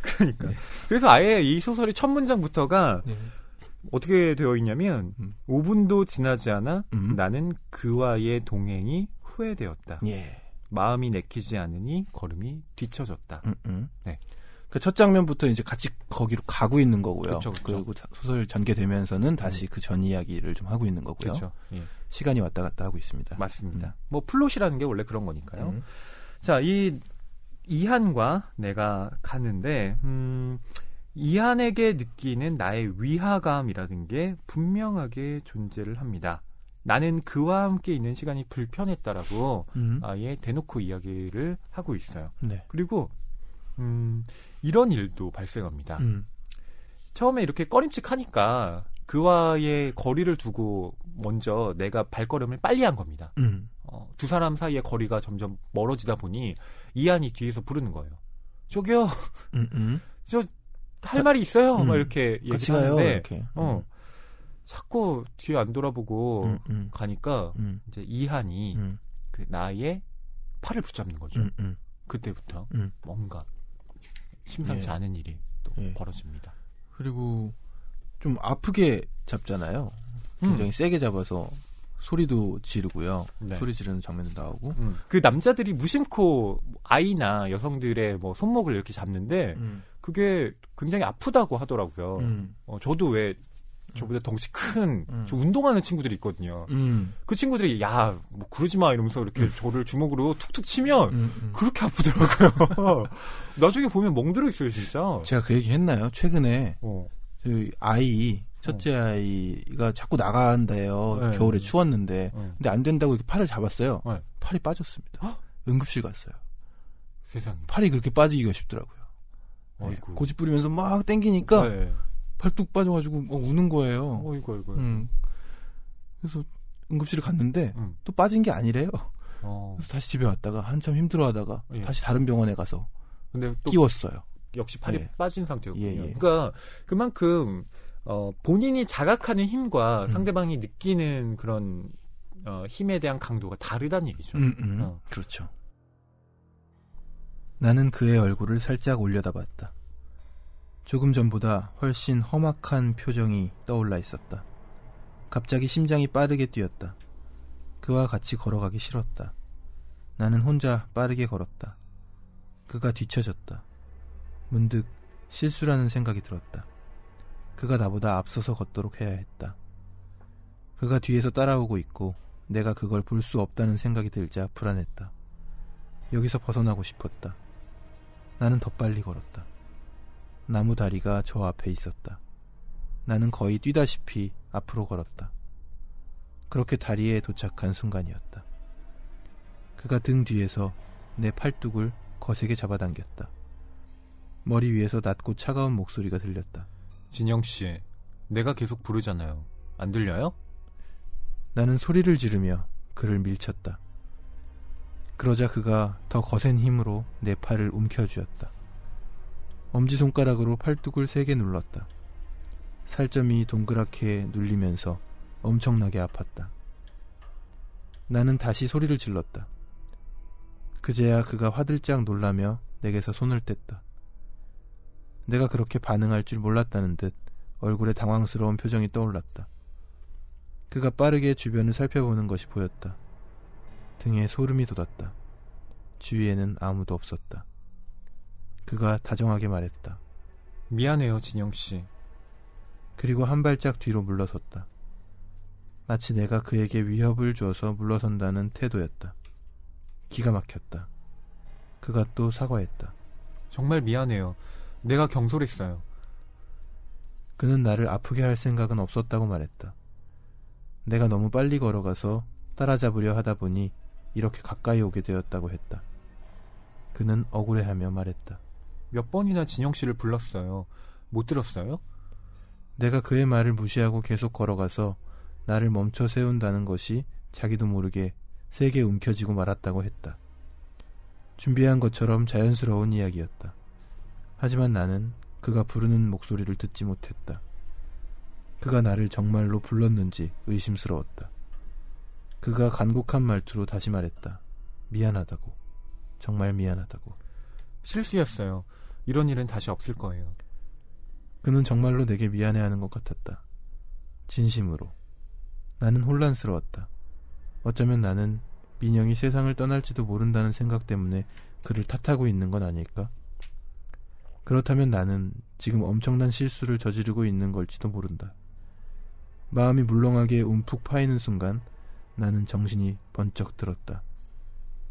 그러니까. 네. 그래서 아예 이 소설의 첫 문장부터가 네. 어떻게 되어 있냐면 음. 5분도 지나지 않아 음. 나는 그와의 동행이 후회되었다. 예. 마음이 내키지 않으니 걸음이 뒤처졌다. 음, 음. 네. 그첫 장면부터 이제 같이 거기로 가고 있는 거고요. 그쵸, 그쵸. 그리고 소설 전개되면서는 다시 음. 그전 이야기를 좀 하고 있는 거고요. 그쵸, 예. 시간이 왔다 갔다 하고 있습니다. 맞습니다. 음. 뭐 플롯이라는 게 원래 그런 거니까요. 음. 자, 이 이한과 내가 가는데 음 이한에게 느끼는 나의 위화감이라는 게 분명하게 존재를 합니다. 나는 그와 함께 있는 시간이 불편했다라고 음. 아예 대놓고 이야기를 하고 있어요. 네. 그리고 음, 이런 일도 발생합니다. 음. 처음에 이렇게 꺼림칙하니까 그와의 거리를 두고 먼저 내가 발걸음을 빨리 한 겁니다. 음. 어, 두 사람 사이의 거리가 점점 멀어지다 보니 이한이 뒤에서 부르는 거예요. 저기요, 음, 음. 저할 말이 있어요. 막 음. 이렇게 얘기하는데, 이렇게. 어, 자꾸 뒤에 안 돌아보고 가니까 이제 이한이 그 나의 팔을 붙잡는 거죠. 그때부터 뭔가 심상치 예. 않은 일이 또 예. 벌어집니다. 그리고 좀 아프게 잡잖아요. 음. 굉장히 음. 세게 잡아서 소리도 지르고요. 네. 소리 지르는 장면도 나오고. 음. 그 남자들이 무심코 아이나 여성들의 뭐 손목을 이렇게 잡는데 음. 그게 굉장히 아프다고 하더라고요. 음. 어, 저도 왜 저보다 덩치 큰저 음. 운동하는 친구들이 있거든요. 음. 그 친구들이 야뭐 그러지 마 이러면서 이렇게 음. 저를 주먹으로 툭툭 치면 그렇게 아프더라고요. 나중에 보면 멍들어 있어요 진짜. 제가 그 얘기 했나요? 최근에 어. 저희 그 아이 첫째 어. 아이가 자꾸 나간대요. 네. 겨울에 추웠는데. 네. 근데 안 된다고 이렇게 팔을 잡았어요. 네. 팔이 빠졌습니다. 헉? 응급실 갔어요. 세상에. 팔이 그렇게 빠지기가 쉽더라고요. 아고 네, 고집 부리면서 막 땡기니까 네. 팔뚝 빠져가지고 막 우는 거예요. 어이구, 이구 음. 그래서 응급실을 갔는데 음. 또 빠진 게 아니래요. 어. 그래서 다시 집에 왔다가 한참 힘들어하다가 예. 다시 다른 병원에 가서 근데 또 끼웠어요. 역시 팔이 예. 빠진 상태였군요. 예, 예, 그러니까 그만큼 어, 본인이 자각하는 힘과 음. 상대방이 느끼는 그런 어, 힘에 대한 강도가 다르다는 얘기죠. 음, 음. 어. 그렇죠. 나는 그의 얼굴을 살짝 올려다봤다. 조금 전보다 훨씬 험악한 표정이 떠올라 있었다. 갑자기 심장이 빠르게 뛰었다. 그와 같이 걸어가기 싫었다. 나는 혼자 빠르게 걸었다. 그가 뒤쳐졌다. 문득 실수라는 생각이 들었다. 그가 나보다 앞서서 걷도록 해야 했다. 그가 뒤에서 따라오고 있고 내가 그걸 볼 수 없다는 생각이 들자 불안했다. 여기서 벗어나고 싶었다. 나는 더 빨리 걸었다. 나무 다리가 저 앞에 있었다. 나는 거의 뛰다시피 앞으로 걸었다. 그렇게 다리에 도착한 순간이었다. 그가 등 뒤에서 내 팔뚝을 거세게 잡아당겼다. 머리 위에서 낮고 차가운 목소리가 들렸다. 진영 씨, 내가 계속 부르잖아요. 안 들려요? 나는 소리를 지르며 그를 밀쳤다. 그러자 그가 더 거센 힘으로 내 팔을 움켜쥐었다. 엄지손가락으로 팔뚝을 세게 눌렀다. 살점이 동그랗게 눌리면서 엄청나게 아팠다. 나는 다시 소리를 질렀다. 그제야 그가 화들짝 놀라며 내게서 손을 뗐다. 내가 그렇게 반응할 줄 몰랐다는 듯 얼굴에 당황스러운 표정이 떠올랐다. 그가 빠르게 주변을 살펴보는 것이 보였다. 등에 소름이 돋았다. 주위에는 아무도 없었다. 그가 다정하게 말했다. 미안해요, 진영씨. 그리고 한 발짝 뒤로 물러섰다. 마치 내가 그에게 위협을 줘서 물러선다는 태도였다. 기가 막혔다. 그가 또 사과했다. 정말 미안해요. 내가 경솔했어요. 그는 나를 아프게 할 생각은 없었다고 말했다. 내가 너무 빨리 걸어가서 따라잡으려 하다 보니 이렇게 가까이 오게 되었다고 했다. 그는 억울해하며 말했다. 몇 번이나 진영 씨를 불렀어요. 못 들었어요? 내가 그의 말을 무시하고 계속 걸어가서 나를 멈춰 세운다는 것이 자기도 모르게 세게 움켜쥐고 말았다고 했다. 준비한 것처럼 자연스러운 이야기였다. 하지만 나는 그가 부르는 목소리를 듣지 못했다. 그가 나를 정말로 불렀는지 의심스러웠다. 그가 간곡한 말투로 다시 말했다. 미안하다고. 정말 미안하다고. 실수였어요. 이런 일은 다시 없을 거예요. 그는 정말로 내게 미안해하는 것 같았다. 진심으로. 나는 혼란스러웠다. 어쩌면 나는 민영이 세상을 떠날지도 모른다는 생각 때문에 그를 탓하고 있는 건 아닐까? 그렇다면 나는 지금 엄청난 실수를 저지르고 있는 걸지도 모른다. 마음이 물렁하게 움푹 파이는 순간 나는 정신이 번쩍 들었다.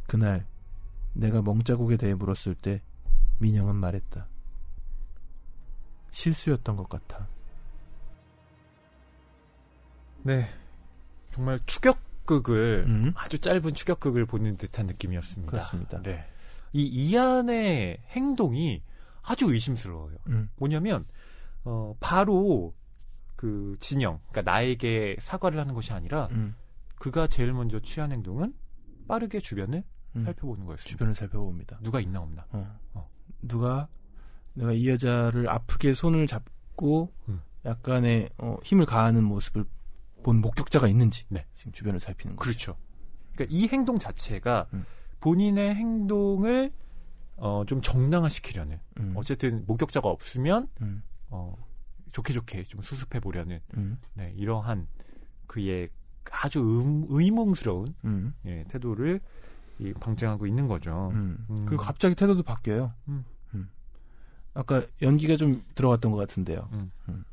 그날 내가 멍자국에 대해 물었을 때 민영은 말했다. 실수였던 것 같아. 네. 정말 추격극을 음? 아주 짧은 추격극을 보는 듯한 느낌이었습니다. 그렇습니다. 네. 이 이안의 행동이 아주 의심스러워요. 음. 뭐냐면 어 바로 그 진영, 그러니까 나에게 사과를 하는 것이 아니라 음. 그가 제일 먼저 취한 행동은 빠르게 주변을 음. 살펴보는 거였습니 주변을 살펴봅니다. 누가 있나 없나. 어. 어. 누가 내가 이 여자를 아프게 손을 잡고 음. 약간의 어, 힘을 가하는 모습을 본 목격자가 있는지 네. 지금 주변을 살피는 거죠. 그렇죠. 그러니까 이 행동 자체가 음. 본인의 행동을 어, 좀 정당화시키려는 음. 어쨌든 목격자가 없으면 음. 어, 좋게 좋게 좀 수습해 보려는 음. 네, 이러한 그의 아주 음, 의문스러운 음. 예, 태도를 이 방증하고 있는 거죠. 음. 음. 그리고 갑자기 태도도 바뀌어요. 음. 음. 아까 연기가 좀 들어갔던 것 같은데요. 음. 음.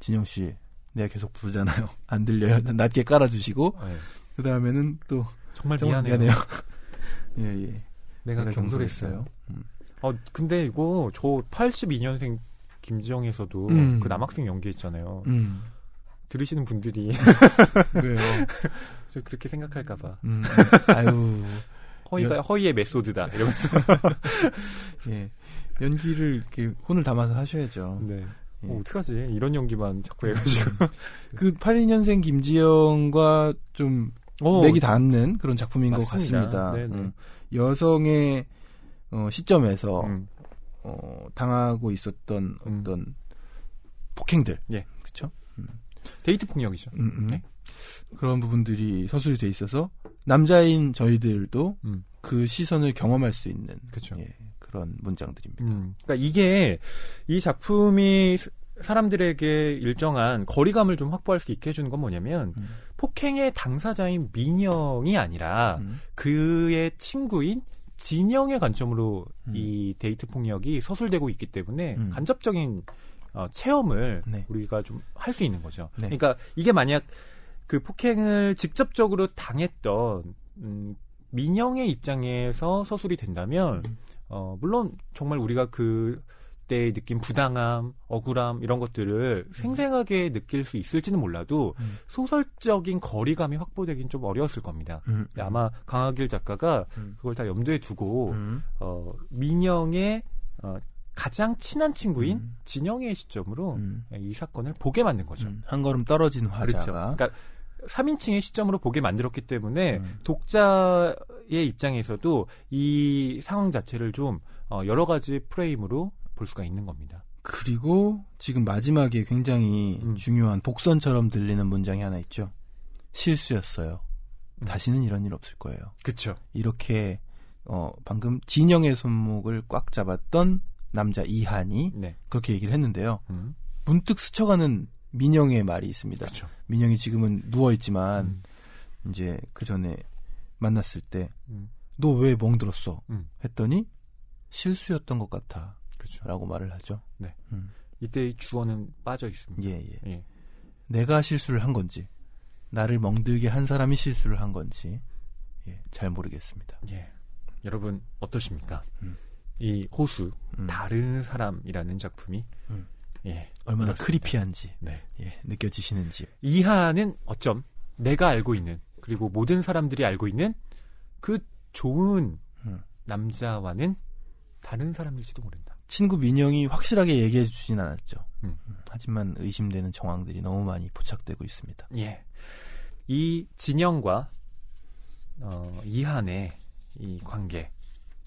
진영 씨, 내가 계속 부르잖아요. 안 들려요. 낮게 깔아주시고 네. 그 다음에는 또 정말, 정말 미안해요. 미안해요. 예, 예. 내가, 내가 경솔했어요. 어, 근데 이거 저 82년생 김지영에서도 그 남학생 연기했잖아요. 들으시는 분들이 왜요? 저 그렇게 생각할까봐. 음, 아유 허위가 연... 허위의 메소드다 이러면서 예 연기를 이렇게 혼을 담아서 하셔야죠. 네. 예. 어, 어떡하지? 이런 연기만 자꾸 해가지고. 음. 그 82년생 김지영과 좀 오, 어. 맥이 닿는 그런 작품인 맞습니다. 것 같습니다. 음, 여성의 어, 시점에서 음. 어, 당하고 있었던 음. 어떤 폭행들. 예. 그렇죠? 데이트 폭력이죠. 음, 음. 네. 그런 부분들이 서술이 돼 있어서 남자인 저희들도 음. 그 시선을 경험할 수 있는 그렇죠. 예, 그런 문장들입니다. 음. 그러니까 이게 이 작품이 사람들에게 일정한 거리감을 좀 확보할 수 있게 해주는 건 뭐냐면 음. 폭행의 당사자인 민영이 아니라 음. 그의 친구인 진영의 관점으로 음. 이 데이트 폭력이 서술되고 있기 때문에 음. 간접적인 어, 체험을 네. 우리가 좀 할 수 있는 거죠. 네. 그러니까 이게 만약 그 폭행을 직접적으로 당했던 음, 민영의 입장에서 서술이 된다면 음. 어, 물론 정말 우리가 그 때의 느낀 부당함, 억울함 이런 것들을 음. 생생하게 느낄 수 있을지는 몰라도 음. 소설적인 거리감이 확보되긴 좀 어려웠을 겁니다. 음. 아마 강하길 작가가 음. 그걸 다 염두에 두고 어, 민영의 어, 가장 친한 친구인 음. 진영의 시점으로 음. 예, 이 사건을 보게 만든 거죠. 음. 한 걸음 떨어진 화자가. 그렇죠. 그러니까 3인칭의 시점으로 보게 만들었기 때문에 음. 독자의 입장에서도 이 상황 자체를 좀 어, 여러 가지 프레임으로 볼 수가 있는 겁니다. 그리고 지금 마지막에 굉장히 음. 중요한 복선처럼 들리는 문장이 하나 있죠. 실수였어요. 음. 다시는 이런 일 없을 거예요. 그렇죠. 이렇게 어, 방금 진영의 손목을 꽉 잡았던 남자 이한이 네. 그렇게 얘기를 했는데요. 음. 문득 스쳐가는 민영의 말이 있습니다. 그쵸. 그렇죠. 민영이 지금은 누워 있지만 음. 이제 그 전에 만났을 때 너왜 음. 멍들었어? 음. 했더니 실수였던 것 같아. 그렇죠. 라고 말을 하죠. 네. 음. 이때 주어는 빠져 있습니다. 예, 예. 예. 내가 실수를 한 건지 나를 멍들게 한 사람이 실수를 한 건지 예, 잘 모르겠습니다. 예. 여러분 어떠십니까? 음. 이 호수 음. 다른 사람이라는 작품이 음. 예, 얼마나 그렇습니다. 크리피한지 네. 예, 느껴지시는지 이하는 어쩜 내가 알고 있는 그리고 모든 사람들이 알고 있는 그 좋은 음. 남자와는 다른 사람일지도 모른다. 친구 민영이 확실하게 얘기해 주진 않았죠. 음. 음, 하지만 의심되는 정황들이 너무 많이 포착되고 있습니다. 예. 이 진영과 어, 이한의 이 관계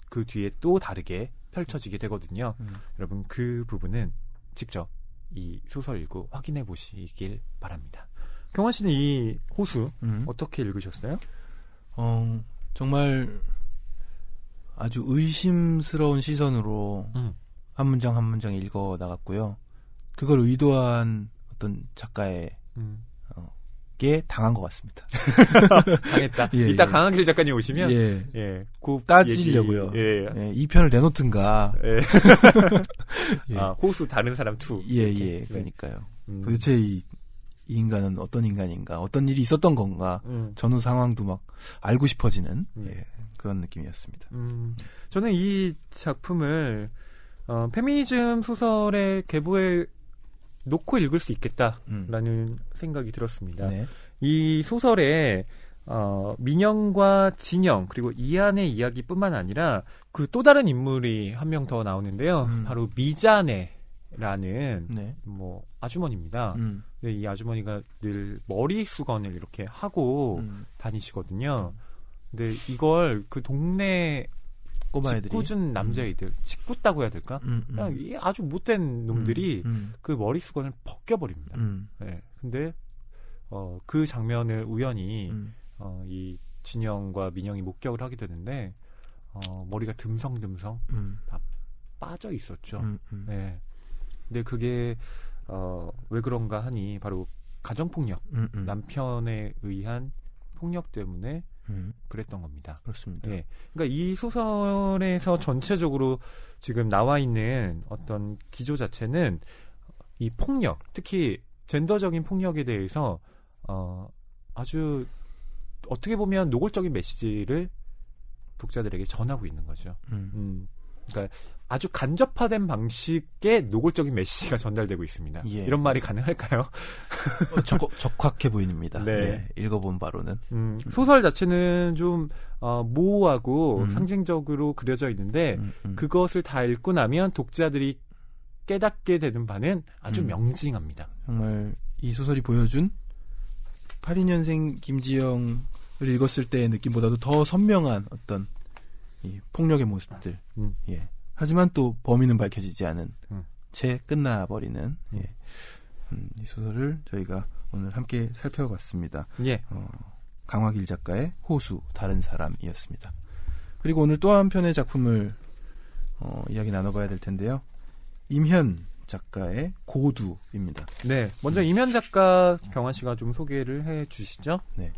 그 뒤에 또 다르게 펼쳐지게 되거든요. 음. 여러분 그 부분은 직접 이 소설 읽고 확인해 보시길 바랍니다. 경환 씨는 이 호수 음. 어떻게 읽으셨어요? 어, 정말 아주 의심스러운 시선으로 음. 한 문장 한 문장 읽어 나갔고요. 그걸 의도한 어떤 작가의 음. 어, 강게 당한 것 같습니다. 당했다. 예, 이따 예. 강한길 작가님 오시면 예, 예, 그 따지려고요. 예, 예. 이 편을 내놓든가. 예. 예. 아, 호수 다른 사람 투. 예, 예 이렇게. 예. 그러니까요. 음. 도대체 이, 이, 인간은 어떤 인간인가, 어떤 일이 있었던 건가, 음. 전후 상황도 막 알고 싶어지는 음. 예, 그런 느낌이었습니다. 음. 저는 이 작품을 어, 페미니즘 소설의 개보에 놓고 읽을 수 있겠다라는 음. 생각이 들었습니다. 네. 이 소설에 어, 민영과 진영 그리고 이안의 이야기뿐만 아니라 그 또 다른 인물이 한 명 더 나오는데요. 음. 바로 미자네라는 네. 뭐 아주머니입니다. 음. 근이 네, 아주머니가 늘 머리 수건을 이렇게 하고 음. 다니시거든요. 근데 이걸 그 동네 꼬마 애들이 짓궂은 남자애들 음. 짓궂다고 해야 될까? 음, 음. 그냥 이 아주 못된 놈들이 그 머리 수건을 벗겨버립니다. 네. 근데 어, 그 장면을 우연히 어, 이 진영과 민영이 목격을 하게 되는데 어, 머리가 듬성듬성 다 빠져 있었죠. 네. 근데 그게 어, 왜 그런가 하니 바로 가정폭력, 남편에 의한 폭력 때문에 음. 그랬던 겁니다. 그렇습니다. 예. 그러니까 이 소설에서 전체적으로 지금 나와 있는 어떤 기조 자체는 이 폭력, 특히 젠더적인 폭력에 대해서 어, 아주 어떻게 보면 노골적인 메시지를 독자들에게 전하고 있는 거죠. 음. 음. 그러니까 아주 간접화된 방식의 노골적인 메시지가 전달되고 있습니다. 예, 이런 말이 그렇습니다. 가능할까요? 어, 적, 확해 보입니다. 네. 네. 읽어본 바로는. 음, 소설 자체는 좀 어, 모호하고 음. 상징적으로 그려져 있는데 음, 음. 그것을 다 읽고 나면 독자들이 깨닫게 되는 바는 아주 음. 명징합니다. 정말 이 소설이 보여준 82년생 김지영을 읽었을 때의 느낌보다도 더 선명한 어떤 이 폭력의 모습들. 음. 음. 예. 하지만 또 범인은 밝혀지지 않은 음. 채 끝나버리는 예. 음, 이 소설을 저희가 오늘 함께 살펴봤습니다. 예. 어, 강화길 작가의 호수 다른 사람이었습니다. 그리고 오늘 또 한 편의 작품을 어, 이야기 나눠봐야 될 텐데요. 임현 작가의 고두입니다. 네, 먼저 음. 임현 작가 경환 씨가 좀 소개를 해주시죠. 네,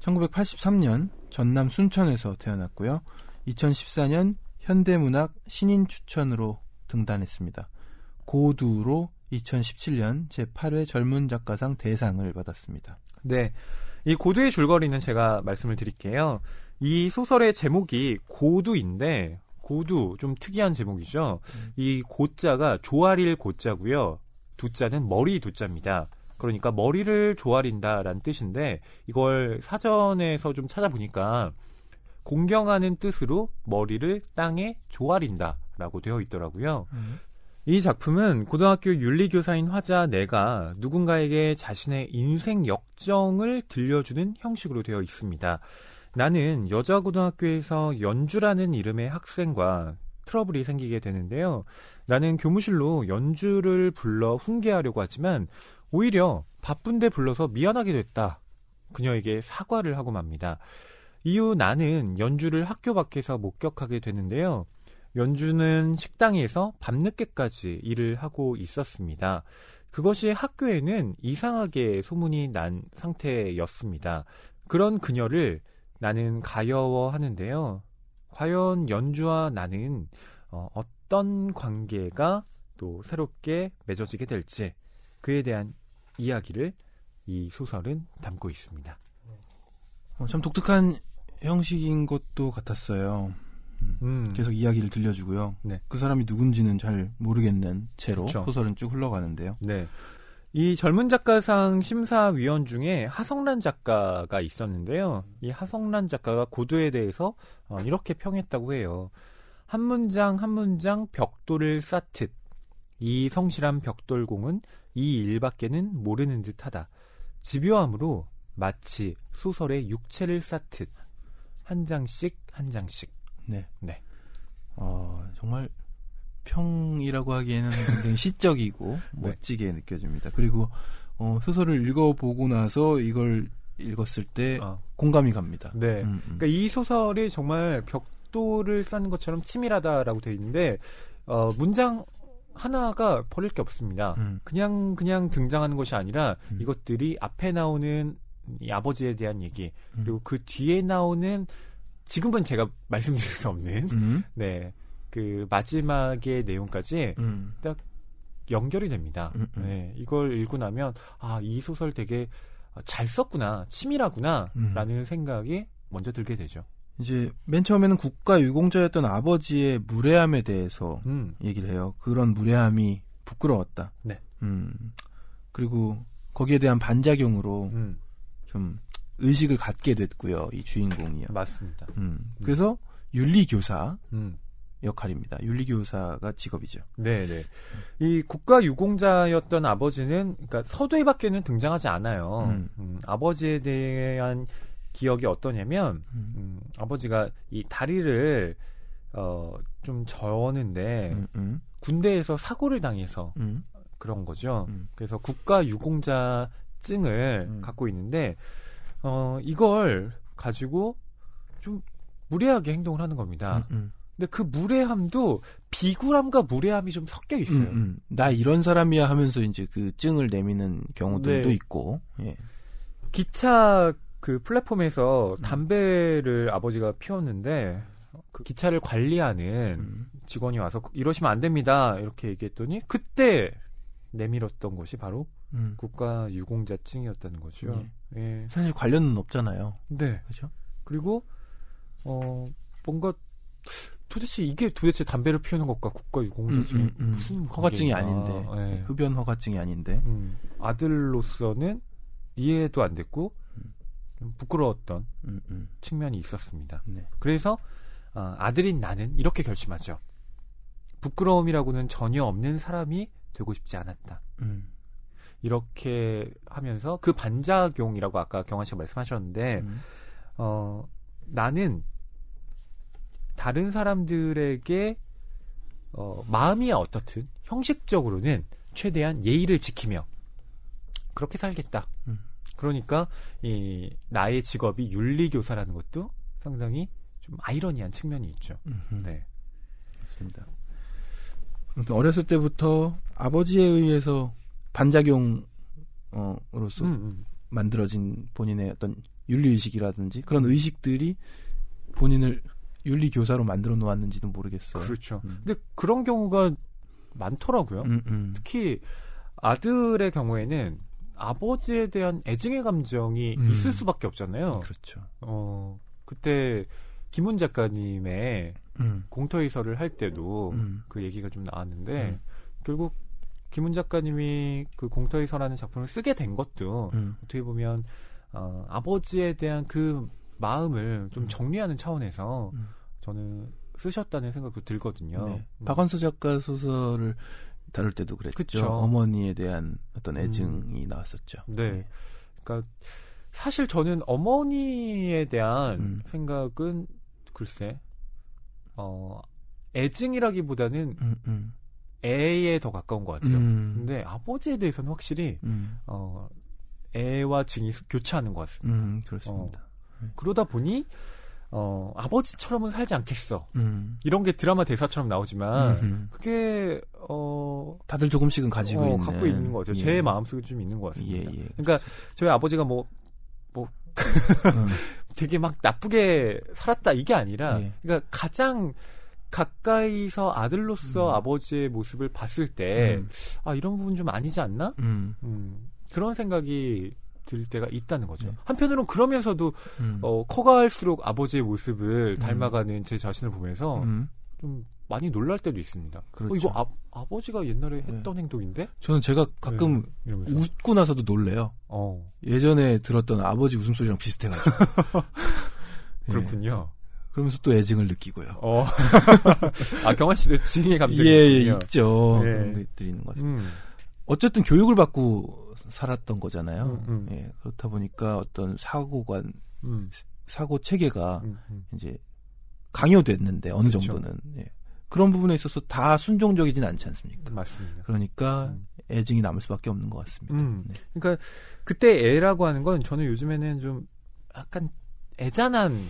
1983년 전남 순천에서 태어났고요. 2014년 현대문학 신인 추천으로 등단했습니다. 고두로 2017년 제8회 젊은 작가상 대상을 받았습니다. 네. 이 고두의 줄거리는 제가 말씀을 드릴게요. 이 소설의 제목이 고두인데 고두 좀 특이한 제목이죠. 음. 이 고자가 조아릴 고자고요. 두자는 머리 두자입니다. 그러니까 머리를 조아린다라는 뜻인데 이걸 사전에서 좀 찾아보니까 공경하는 뜻으로 머리를 땅에 조아린다 라고 되어 있더라고요. 음. 이 작품은 고등학교 윤리교사인 화자 내가 누군가에게 자신의 인생 역정을 들려주는 형식으로 되어 있습니다. 나는 여자고등학교에서 연주라는 이름의 학생과 트러블이 생기게 되는데요. 나는 교무실로 연주를 불러 훈계하려고 하지만 오히려 바쁜데 불러서 미안하게 됐다. 그녀에게 사과를 하고 맙니다. 이후 나는 연주를 학교 밖에서 목격하게 되는데요. 연주는 식당에서 밤늦게까지 일을 하고 있었습니다. 그것이 학교에는 이상하게 소문이 난 상태였습니다. 그런 그녀를 나는 가여워하는데요. 과연 연주와 나는 어, 떤 관계가 또 새롭게 맺어지게 될지 그에 대한 이야기를 이 소설은 담고 있습니다. 어, 참 독특한 형식인 것도 같았어요. 음. 계속 이야기를 들려주고요. 네. 그 사람이 누군지는 잘 모르겠는 채로 그쵸. 소설은 쭉 흘러가는데요. 네. 이 젊은 작가상 심사위원 중에 하성란 작가가 있었는데요. 이 하성란 작가가 고도에 대해서 어, 이렇게 평했다고 해요. 한 문장 한 문장 벽돌을 쌓듯 이 성실한 벽돌공은 이 일밖에는 모르는 듯하다. 집요함으로 마치 소설의 육체를 쌓듯 한 장씩 한 장씩. 네. 네. 어, 정말 평이라고 하기에는 굉장히 시적이고 네. 멋지게 느껴집니다. 그리고 어, 소설을 읽어보고 나서 이걸 읽었을 때 어. 공감이 갑니다. 네. 음, 음. 그러니까 이 소설이 정말 벽돌을 쌓는 것처럼 치밀하다라고 되어 있는데 어, 문장 하나가 버릴 게 없습니다. 음. 그냥 그냥 등장하는 것이 아니라 음. 이것들이 앞에 나오는 이 아버지에 대한 얘기 음. 그리고 그 뒤에 나오는 지금은 제가 말씀드릴 수 없는 음. 네그 마지막의 내용까지 음. 딱 연결이 됩니다. 음, 음. 네 이걸 읽고 나면 아 이 소설 되게 잘 썼구나 치밀하구나라는 음. 생각이 먼저 들게 되죠. 이제 맨 처음에는 국가 유공자였던 아버지의 무례함에 대해서 얘기를 해요. 그런 무례함이 부끄러웠다. 네. 음. 그리고 거기에 대한 반작용으로 음. 좀 의식을 갖게 됐고요. 이 주인공이요. 맞습니다. 음. 그래서 윤리교사 음. 역할입니다. 윤리교사가 직업이죠. 네, 네. 이 국가 유공자였던 아버지는 그러니까 서두에밖에는 등장하지 않아요. 음. 음, 아버지에 대한 기억이 어떠냐면 음, 음 아버지가 이 다리를 어, 좀 저었는데 음, 음. 군대에서 사고를 당해서 그런 거죠. 그래서 국가 유공자 특징을 음. 갖고 있는데 어 이걸 가지고 좀 무례하게 행동을 하는 겁니다. 음, 음. 근데 그 무례함도 비굴함과 무례함이 좀 섞여 있어요. 음, 음. 나 이런 사람이야 하면서 이제 그 증을 내미는 경우들도 네. 있고. 예. 기차 그 플랫폼에서 음. 담배를 아버지가 피웠는데 그 기차를 관리하는 음. 직원이 와서 이러시면 안 됩니다. 이렇게 얘기했더니 그때 내밀었던 것이 바로 음. 국가 유공자층이었다는 거죠. 예. 예. 사실 관련은 없잖아요. 네. 그죠 그리고 어 뭔가 도대체 이게 도대체 담배를 피우는 것과 국가 유공자층이 음, 음, 음, 무슨 허가증이 관계인가. 아닌데 아, 예. 흡연 허가증이 아닌데 음. 아들로서는 이해도 안 됐고 음. 좀 부끄러웠던 측면이 있었습니다. 네. 그래서 어, 아들인 나는 이렇게 결심하죠. 부끄러움이라고는 전혀 없는 사람이 되고 싶지 않았다. 음. 이렇게 하면서 그 반작용이라고 아까 경환 씨가 말씀하셨는데 음. 어 나는 다른 사람들에게 어 마음이 어떻든 형식적으로는 최대한 예의를 지키며 그렇게 살겠다. 음. 그러니까 이 나의 직업이 윤리 교사라는 것도 상당히 좀 아이러니한 측면이 있죠. 음흠. 네. 그렇습니다. 어렸을 때부터 아버지에 의해서 반작용으로서 음, 음. 만들어진 본인의 어떤 윤리의식이라든지 그런 의식들이 본인을 윤리 교사로 만들어 놓았는지도 모르겠어요. 그렇죠. 음. 근데 그런 경우가 많더라고요. 음, 음. 특히 아들의 경우에는 아버지에 대한 애증의 감정이 음. 있을 수밖에 없잖아요. 그렇죠. 어, 그때 김훈 작가님의 공터이설을 할 때도 그 얘기가 좀 나왔는데 결국 김훈 작가님이 그 공터의 서라는 작품을 쓰게 된 것도 음. 어떻게 보면 어, 아버지에 대한 그 마음을 좀 음. 정리하는 차원에서 음. 저는 쓰셨다는 생각도 들거든요. 네. 음. 박원수 작가 소설을 다룰 때도 그랬죠. 그쵸. 어머니에 대한 어떤 음. 애증이 나왔었죠. 네. 네. 그러니까 사실 저는 어머니에 대한 음. 생각은 글쎄 어 애증이라기보다는 애에 더 가까운 것 같아요. 음. 근데 아버지에 대해서는 확실히 음. 어, 애와 증이 교차하는 것 같습니다. 음, 그렇습니다. 어, 네. 그러다 보니 어, 아버지처럼은 살지 않겠어. 음. 이런 게 드라마 대사처럼 나오지만 음흠. 그게 어 다들 조금씩은 가지고 어, 있는 갖고 있는 것 같아요. 예. 제 마음속에 좀 있는 것 같습니다. 예, 예. 그러니까 저희 아버지가 뭐뭐 뭐, 뭐 음. 되게 막 나쁘게 살았다 이게 아니라 예. 그러니까 가장 가까이서 아들로서 음. 아버지의 모습을 봤을 때, 음. 아, 이런 부분 좀 아니지 않나? 음. 음. 그런 생각이 들 때가 있다는 거죠. 네. 한편으로는 그러면서도, 음. 어, 커갈수록 아버지의 모습을 음. 닮아가는 제 자신을 보면서, 좀 많이 놀랄 때도 있습니다. 어, 그렇죠. 어, 이거 아, 아버지가 옛날에 네. 했던 네. 행동인데? 저는 제가 가끔 네. 웃고 나서도 놀래요. 어. 예전에 들었던 아버지 웃음소리랑 비슷해가지고. 예. 그렇군요. 그러면서 또 애증을 느끼고요. 어. 아, 경화 씨도 지의 감정이 예, 예 있 있죠. 예. 그런 것들이 있는 거죠. 음. 어쨌든 교육을 받고 살았던 거잖아요. 음, 음. 예, 그렇다 보니까 어떤 사고관, 음. 사고 체계가 음, 음. 이제 강요됐는데 어느 그렇 정도는. 예. 그런 부분에 있어서 다 순종적이진 않지 않습니까? 맞습니다. 그러니까 애증이 남을 수밖에 없는 것 같습니다. 네. 그러니까 그때 애라고 하는 건 저는 요즘에는 좀 약간 애잔한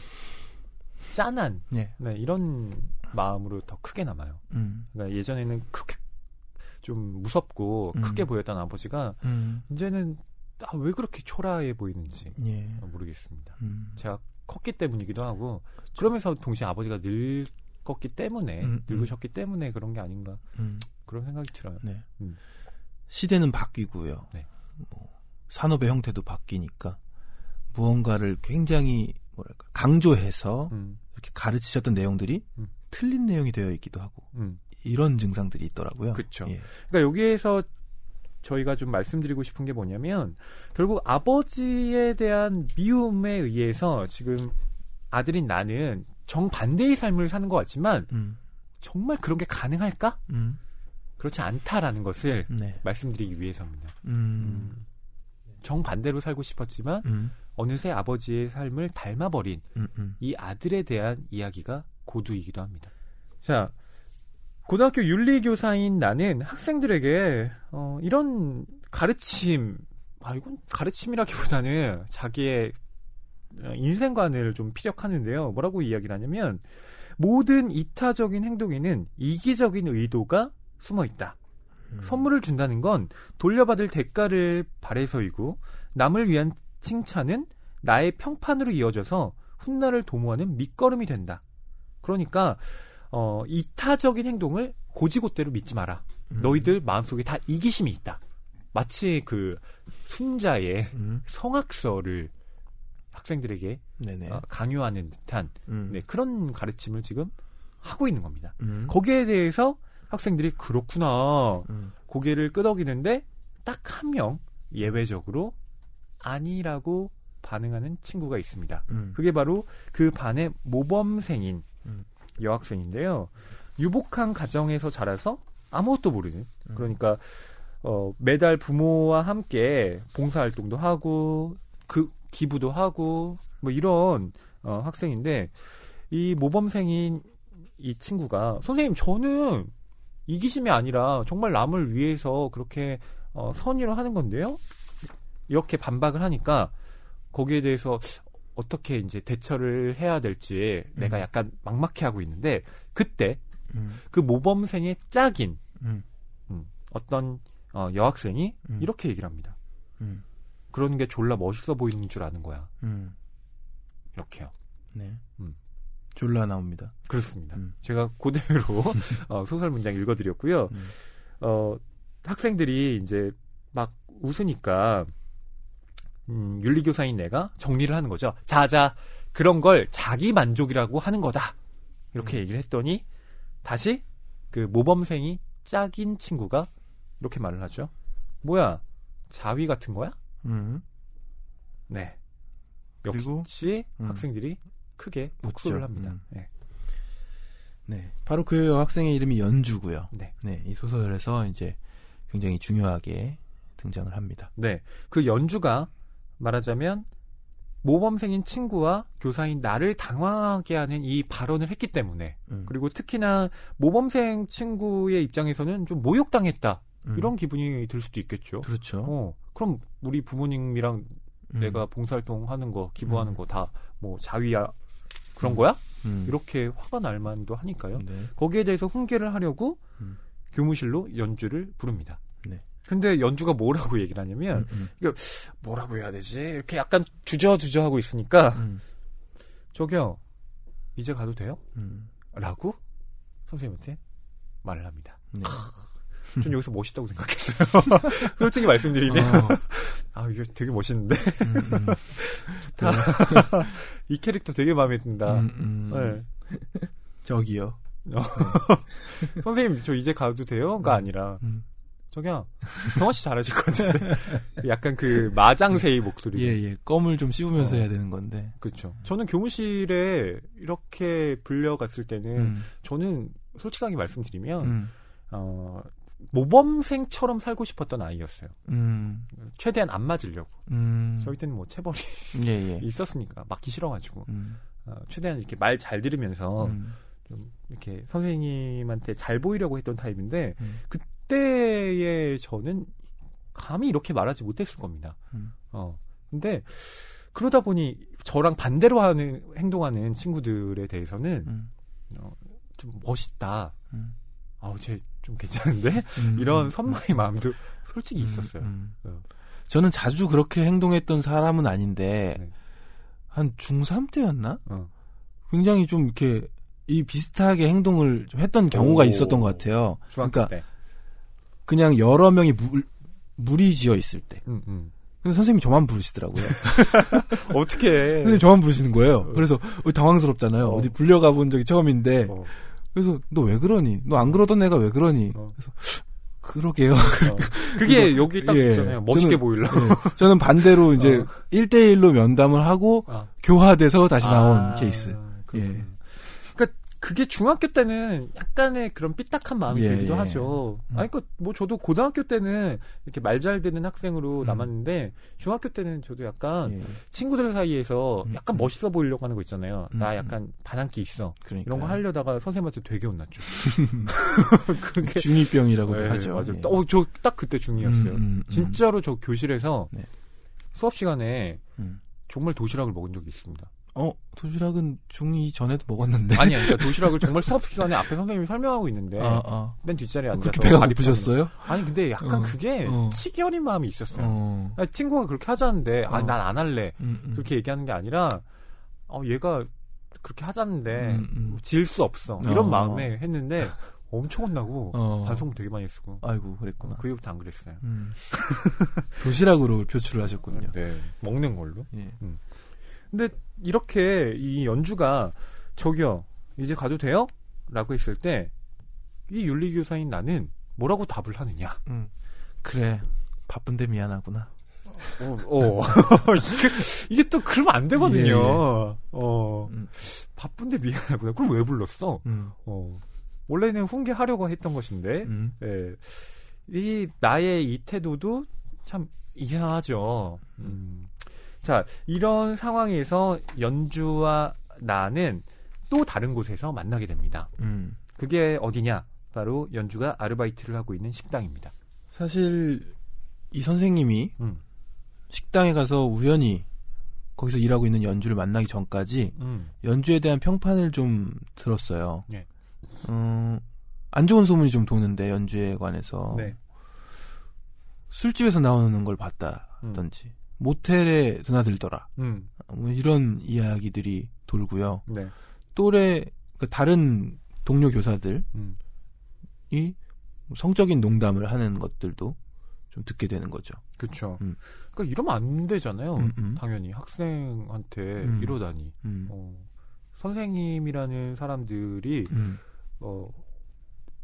짠한 예. 네, 이런 마음으로 더 크게 남아요. 음. 그러니까 예전에는 그렇게 좀 무섭고 음. 크게 보였던 아버지가 음. 이제는 아, 왜 그렇게 초라해 보이는지 예. 모르겠습니다. 음. 제가 컸기 때문이기도 하고 그렇죠. 그러면서 동시에 아버지가 늙었기 때문에 음, 음. 늙으셨기 때문에 그런 게 아닌가 그런 생각이 들어요. 네. 시대는 바뀌고요. 네. 뭐 산업의 형태도 바뀌니까 무언가를 굉장히 뭐랄까 강조해서 음. 이렇게 가르치셨던 내용들이 음. 틀린 내용이 되어 있기도 하고 음. 이런 증상들이 있더라고요. 그렇죠. 예. 그러니까 여기에서 저희가 좀 말씀드리고 싶은 게 뭐냐면 결국 아버지에 대한 미움에 의해서 지금 아들인 나는 정반대의 삶을 사는 것 같지만 음. 정말 그런 게 가능할까? 음. 그렇지 않다라는 것을 네. 말씀드리기 위해서입니다. 음. 정반대로 살고 싶었지만 어느새 아버지의 삶을 닮아버린 음, 음. 이 아들에 대한 이야기가 고두이기도 합니다. 자, 고등학교 윤리교사인 나는 학생들에게 어, 이런 가르침, 아, 이건 가르침이라기보다는 자기의 어, 인생관을 좀 피력하는데요. 뭐라고 이야기를 하냐면, 모든 이타적인 행동에는 이기적인 의도가 숨어 있다. 음. 선물을 준다는 건 돌려받을 대가를 바래서이고, 남을 위한 칭찬은 나의 평판으로 이어져서 훗날을 도모하는 밑거름이 된다. 그러니까 어, 이타적인 행동을 고지고대로 믿지 마라. 음. 너희들 마음속에 다 이기심이 있다. 마치 그 순자의 음. 성악서를 학생들에게 어, 강요하는 듯한 음. 네, 그런 가르침을 지금 하고 있는 겁니다. 음. 거기에 대해서 학생들이 그렇구나 음. 고개를 끄덕이는데 딱 한 명 예외적으로 아니라고 반응하는 친구가 있습니다. 음. 그게 바로 그 반의 모범생인 음. 여학생인데요. 유복한 가정에서 자라서 아무것도 모르는 음. 그러니까 어, 매달 부모와 함께 봉사활동도 하고 그 기부도 하고 뭐 이런 어, 학생인데 이 모범생인 이 친구가 선생님 저는 이기심이 아니라 정말 남을 위해서 그렇게 어, 선의로 하는 건데요. 이렇게 반박을 하니까 거기에 대해서 어떻게 이제 대처를 해야 될지 음. 내가 약간 막막해 하고 있는데 그때 음. 그 모범생의 짝인 음. 음 어떤 어, 여학생이 음. 이렇게 얘기를 합니다. 음. 그런 게 졸라 멋있어 보이는 줄 아는 거야. 이렇게요. 네. 졸라 나옵니다. 그렇습니다. 제가 그대로 어, 소설 문장 읽어드렸고요. 어, 학생들이 이제 막 웃으니까 음, 윤리교사인 내가 정리를 하는 거죠. 자자 그런 걸 자기 만족이라고 하는 거다. 이렇게 얘기를 했더니 다시 그 모범생이 짝인 친구가 이렇게 말을 하죠. 뭐야 자위 같은 거야? 음. 네. 역시 그리고, 음. 학생들이 크게 복수를 합니다. 음. 네. 네. 바로 그 여학생의 이름이 연주고요. 네. 네. 이 소설에서 이제 굉장히 중요하게 등장을 합니다. 네. 그 연주가 말하자면 모범생인 친구와 교사인 나를 당황하게 하는 이 발언을 했기 때문에 음. 그리고 특히나 모범생 친구의 입장에서는 좀 모욕당했다 음. 이런 기분이 들 수도 있겠죠. 그렇죠. 어, 그럼 우리 부모님이랑 음. 내가 봉사활동하는 거 기부하는 음. 거다 뭐 자위야 그런 거야? 음. 음. 이렇게 화가 날 만도 하니까요. 네. 거기에 대해서 훈계를 하려고 교무실로 연주를 부릅니다. 근데 연주가 뭐라고 얘기를 하냐면 음, 음. 이게 뭐라고 해야 되지? 이렇게 약간 주저주저 하고 있으니까 음. 저기요 이제 가도 돼요? 음. 라고 선생님한테 말을 합니다. 네. 좀 아, 여기서 멋있다고 생각했어요. 솔직히 말씀드리면 어. 아 이거 되게 멋있는데 음, 좋다. 이 캐릭터 되게 마음에 든다. 음, 음. 네. 저기요. 어. 네. 선생님 저 이제 가도 돼요?가 아니라 저기야, 성화 씨 잘하실 것 같은데. 약간 그 마장새의 목소리. 예, 예. 껌을 좀 씹으면서 어. 해야 되는 건데. 그렇죠. 저는 교무실에 이렇게 불려갔을 때는, 음. 저는 솔직하게 말씀드리면, 음. 어, 모범생처럼 살고 싶었던 아이였어요. 음. 최대한 안 맞으려고. 음. 저희 때는 뭐 체벌이 예, 예. 있었으니까, 막기 싫어가지고. 음. 어, 최대한 이렇게 말 잘 들으면서, 음. 좀 이렇게 선생님한테 잘 보이려고 했던 타입인데 음. 그 그때에 저는 감히 이렇게 말하지 못했을 겁니다. 음. 어. 근데 그러다 보니 저랑 반대로 하는 행동하는 친구들에 대해서는 음. 어, 좀 멋있다. 음. 아우 쟤 좀 괜찮은데 음. 이런 음. 선망의 마음도 솔직히 음. 있었어요. 어. 저는 자주 그렇게 행동했던 사람은 아닌데 네. 한 중3 때였나? 어. 굉장히 좀 이렇게 이 비슷하게 행동을 좀 했던 경우가 오, 있었던 것 같아요. 그러니까 때. 그냥 여러 명이 물, 무리지어 있을 때. 음, 음. 근데 선생님이 저만 부르시더라고요. 어떻게 선생님 저만 부르시는 거예요. 어. 그래서 어, 당황스럽잖아요. 어. 디 불려가 본 적이 처음인데. 어. 그래서 너 왜 그러니? 너 안 그러던 애가 왜 그러니? 어. 그래서 그러게요. 어. 그게 이거, 여기 딱 예. 있잖아요. 멋있게 보일라. 예, 저는 반대로 이제 어. 1대1로 면담을 하고 아. 교화돼서 다시 나온 아, 케이스. 예. 그게 중학교 때는 약간의 그런 삐딱한 마음이 예, 들기도 예. 하죠. 음. 아니, 그, 뭐, 저도 고등학교 때는 이렇게 말 잘 듣는 학생으로 음. 남았는데, 중학교 때는 저도 약간 예. 친구들 사이에서 음. 약간 멋있어 보이려고 하는 거 있잖아요. 음, 나 음. 약간 반항기 있어. 그러니까요. 이런 거 하려다가 선생님한테 되게 혼났죠. 그게. 중이병이라고 네, 하죠. 맞아요. 예. 어, 저 딱 그때 중이었어요. 음, 진짜로 저 교실에서 네. 수업 시간에 정말 도시락을 먹은 적이 있습니다. 어 도시락은 중이 전에도 먹었는데 아니야 그러니까 도시락을 정말 수업 시간에 앞에 선생님이 설명하고 있는데 아, 아. 맨 뒷자리에 어, 앉아서 그렇게 배가 고프셨어요? 아니 근데 약간 어, 그게 어. 치어린 마음이 있었어요 어. 그러니까 친구가 그렇게 하자는데 아난 안 할래 음, 음. 그렇게 얘기하는 게 아니라 어 얘가 그렇게 하자는데 음, 음. 뭐 질수 없어 이런 마음에 했는데 엄청 혼나고 어. 반성 되게 많이 했고 아이고 그랬구나 그 이후부터 안 그랬어요 음. 도시락으로 표출을 하셨군요 네 먹는 걸로 예. 음. 근데 이렇게 이 연주가 저기요 이제 가도 돼요? 라고 했을 때 이 윤리교사인 나는 뭐라고 답을 하느냐 음. 그래 바쁜데 미안하구나 어, 어. 이게, 이게 또 그러면 안 되거든요 예, 예. 어 음. 바쁜데 미안하구나 그럼 왜 불렀어 음. 어 원래는 훈계하려고 했던 것인데 음. 예. 이 나의 이 태도도 참 이상하죠 음. 음. 자, 이런 상황에서 연주와 나는 또 다른 곳에서 만나게 됩니다. 음. 그게 어디냐? 바로 연주가 아르바이트를 하고 있는 식당입니다. 사실 이 선생님이 음. 식당에 가서 우연히 거기서 일하고 있는 연주를 만나기 전까지 음. 연주에 대한 평판을 좀 들었어요. 네. 음, 안 좋은 소문이 좀 도는데 연주에 관해서 네. 술집에서 나오는 걸 봤다든지 음. 모텔에 드나들더라. 음. 뭐 이런 이야기들이 돌고요. 네. 또래 그 다른 동료 교사들이 음. 성적인 농담을 하는 것들도 좀 듣게 되는 거죠. 그렇죠. 음. 그러니까 이러면 안 되잖아요. 음음. 음. 당연히 학생한테 음. 이러다니. 음. 어, 선생님이라는 사람들이 어,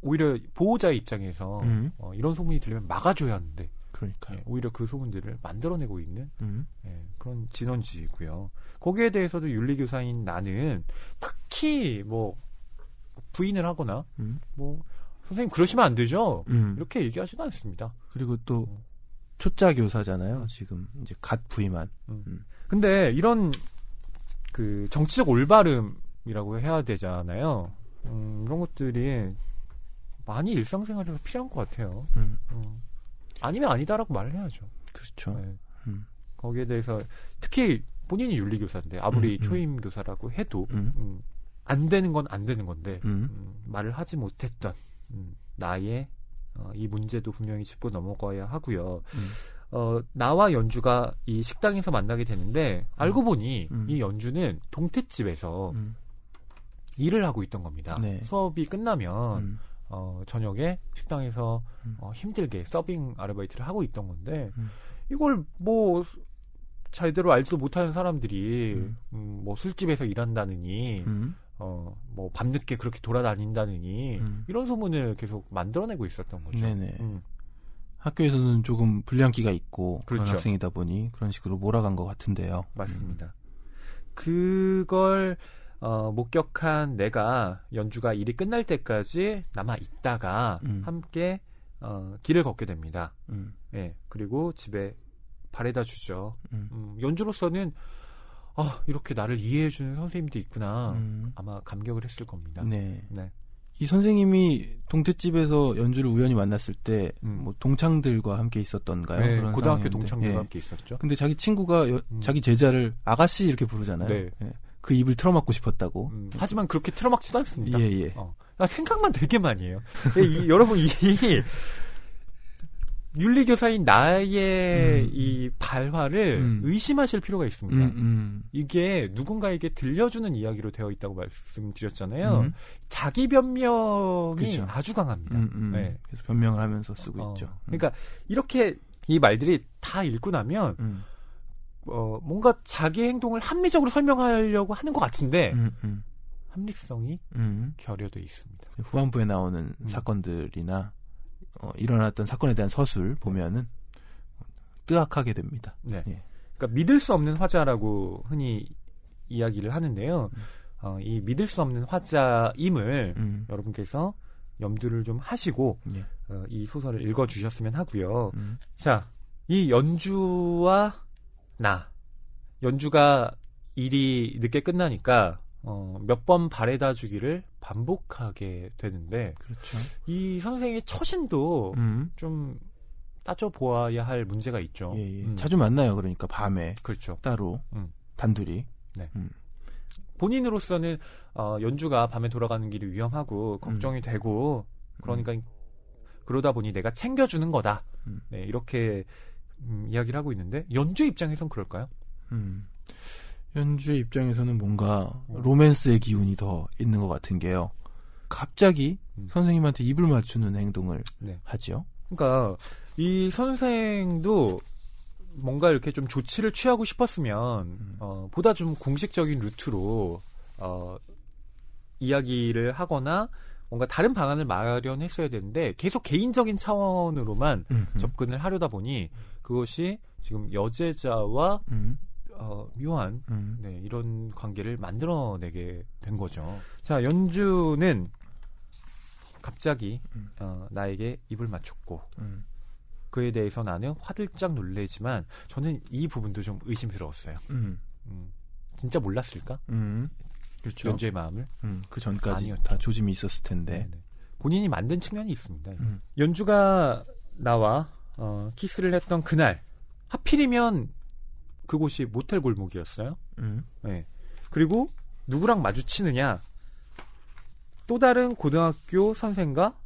오히려 보호자의 입장에서 어, 이런 소문이 들리면 막아줘야 하는데 그러니까 예, 오히려 그 소문들을 만들어내고 있는 음. 예, 그런 진원지이고요. 거기에 대해서도 윤리교사인 나는 특히뭐 부인을 하거나 음. 뭐 선생님 그러시면 안 되죠. 음. 이렇게 얘기하지는 않습니다. 그리고 또 어. 초짜 교사잖아요. 음. 지금 이제 갓 부임한. 음. 음. 근데 이런 그 정치적 올바름이라고 해야 되잖아요. 음, 이런 것들이 많이 일상생활에서 필요한 것 같아요. 음. 어. 아니면 아니다라고 말 해야죠. 그렇죠. 네. 음. 거기에 대해서 특히 본인이 윤리교사인데 아무리 음, 음, 초임 교사라고 해도 음. 음 안 되는 건 안 되는 건데 음. 말을 하지 못했던 나의 어, 이 문제도 분명히 짚고 넘어가야 하고요. 어, 나와 연주가 이 식당에서 만나게 되는데 알고 보니 이 연주는 동태집에서 일을 하고 있던 겁니다. 네. 수업이 끝나면 어, 저녁에 식당에서 음. 어, 힘들게 서빙 아르바이트를 하고 있던 건데 음. 이걸 뭐 제대로 알지도 못하는 사람들이 음. 음뭐 술집에서 일한다느니 음. 어, 뭐 밤늦게 그렇게 돌아다닌다느니 음. 이런 소문을 계속 만들어내고 있었던 거죠. 네네. 음. 학교에서는 조금 불량기가 있고 그렇죠. 그런 학생이다 보니 그런 식으로 몰아간 것 같은데요. 맞습니다. 그걸 어, 목격한 내가 연주가 일이 끝날 때까지 남아 있다가 음. 함께 어, 길을 걷게 됩니다. 음. 예, 그리고 집에 바래다 주죠. 음. 음, 연주로서는 아, 이렇게 나를 이해해주는 선생님도 있구나. 음. 아마 감격을 했을 겁니다. 네. 네. 이 선생님이 동태집에서 연주를 우연히 만났을 때, 음. 뭐, 동창들과 함께 있었던가요? 네, 그런 고등학교 상황인데. 동창들과 네. 함께 있었죠. 근데 자기 친구가 여, 음. 자기 제자를 아가씨 이렇게 부르잖아요. 네. 네. 그 입을 틀어막고 싶었다고. 음, 하지만 그렇게 틀어막지도 않습니다. 예, 예. 어. 아, 생각만 되게 많이 해요. 예, 이, 여러분, 이, 윤리교사인 나의 음. 이 발화를 음. 의심하실 필요가 있습니다. 음, 음. 이게 누군가에게 들려주는 이야기로 되어 있다고 말씀드렸잖아요. 음. 자기 변명이 그쵸. 아주 강합니다. 음, 네. 그래서 변명을 하면서 쓰고 어, 있죠. 그러니까 이렇게 이 말들이 다 읽고 나면 어, 뭔가 자기 행동을 합리적으로 설명하려고 하는 것 같은데 음, 음. 합리성이 음. 결여돼 있습니다. 후반부에 나오는 음. 사건들이나 어, 일어났던 사건에 대한 서술 네. 보면은 뜨악하게 됩니다. 네. 예. 그러니까 믿을 수 없는 화자라고 흔히 이야기를 하는데요. 음. 어, 이 믿을 수 없는 화자임을 음. 여러분께서 염두를 좀 하시고 예. 어, 이 소설을 읽어주셨으면 하고요. 음. 자, 이 연주와 나 연주가 일이 늦게 끝나니까 어, 몇번 바래다 주기를 반복하게 되는데 그렇죠. 이 선생의 처신도 음. 좀 따져 보아야 할 문제가 있죠. 예, 예. 음. 자주 만나요, 그러니까 밤에 그렇죠. 따로 음. 단둘이. 네. 음. 본인으로서는 어, 연주가 밤에 돌아가는 길이 위험하고 걱정이 음. 되고 그러니까 음. 그러다 보니 내가 챙겨주는 거다. 네, 이렇게 음, 이야기를 하고 있는데 연주 의 입장에선 그럴까요? 음. 연주 의 입장에서는 뭔가 로맨스의 기운이 더 있는 것 같은 게요. 갑자기 음. 선생님한테 입을 맞추는 행동을 네. 하지요. 그러니까 이 선생도 뭔가 이렇게 좀 조치를 취하고 싶었으면 음. 어, 보다 좀 공식적인 루트로 어, 이야기를 하거나 뭔가 다른 방안을 마련했어야 되는데 계속 개인적인 차원으로만 음흠. 음. 접근을 하려다 보니 그것이 지금 여제자와 음. 어, 묘한 음. 네, 이런 관계를 만들어내게 된 거죠. 자 연주는 갑자기 음. 어, 나에게 입을 맞췄고 음. 그에 대해서 나는 화들짝 놀래지만 저는 이 부분도 좀 의심스러웠어요. 음. 음. 진짜 몰랐을까? 음. 그렇죠. 연주의 마음을 음. 그 전까지 다 조짐이 있었을 텐데 네네. 본인이 만든 측면이 있습니다. 연주가 나와 어, 키스를 했던 그날 하필이면 그곳이 모텔 골목이었어요. 음. 네. 그리고 누구랑 마주치느냐? 또 다른 고등학교 선생과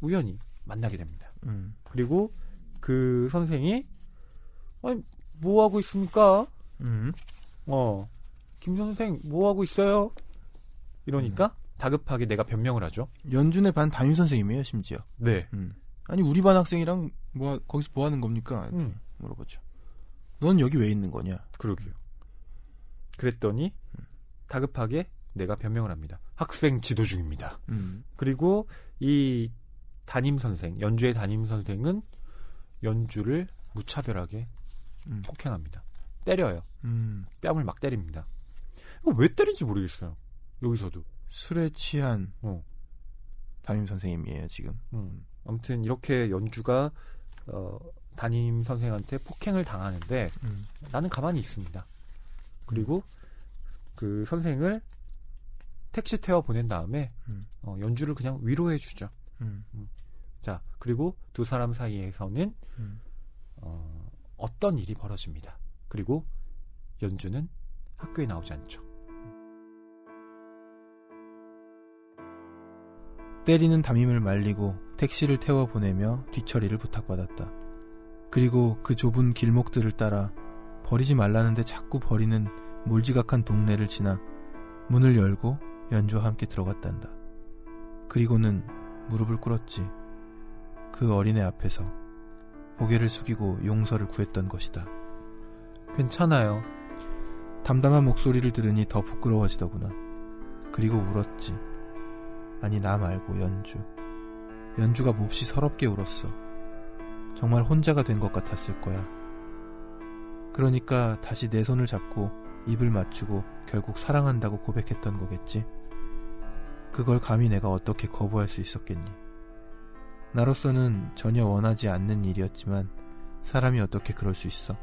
우연히 만나게 됩니다. 음. 그리고 그 선생이 아니 뭐 하고 있습니까? 음. 어, 김 선생 뭐 하고 있어요? 이러니까 음. 다급하게 내가 변명을 하죠. 연준의 반 담임 선생님이에요, 심지어. 네. 음. 아니 우리 반 학생이랑 뭐 거기서 뭐 하는 겁니까? 음. 물어보죠. 넌 여기 왜 있는 거냐? 그러게요. 그랬더니 다급하게 내가 변명을 합니다. 학생 지도 중입니다. 음. 그리고 이 담임 선생, 연주의 담임 선생은 연주를 무차별하게 음. 폭행합니다. 때려요. 음. 뺨을 막 때립니다. 이거 왜 때린지 모르겠어요. 여기서도 술에 취한 어. 담임 선생님이에요 지금. 음. 아무튼 이렇게 연주가 어, 담임 선생한테 폭행을 당하는데 음. 나는 가만히 있습니다. 그리고 그 선생을 택시 태워 보낸 다음에 음. 어, 연주를 그냥 위로해 주죠. 음. 음. 자 그리고 두 사람 사이에서는 음. 어, 어떤 일이 벌어집니다. 그리고 연주는 학교에 나오지 않죠. 때리는 담임을 말리고 택시를 태워 보내며 뒤처리를 부탁받았다. 그리고 그 좁은 길목들을 따라 버리지 말라는데 자꾸 버리는 몰지각한 동네를 지나 문을 열고 연주와 함께 들어갔단다. 그리고는 무릎을 꿇었지. 그 어린애 앞에서 고개를 숙이고 용서를 구했던 것이다. 괜찮아요. 담담한 목소리를 들으니 더 부끄러워지더구나. 그리고 울었지. 아니 나 말고 연주. 연주가 몹시 서럽게 울었어. 정말 혼자가 된 것 같았을 거야. 그러니까 다시 내 손을 잡고 입을 맞추고 결국 사랑한다고 고백했던 거겠지. 그걸 감히 내가 어떻게 거부할 수 있었겠니? 나로서는 전혀 원하지 않는 일이었지만 사람이 어떻게 그럴 수 있어?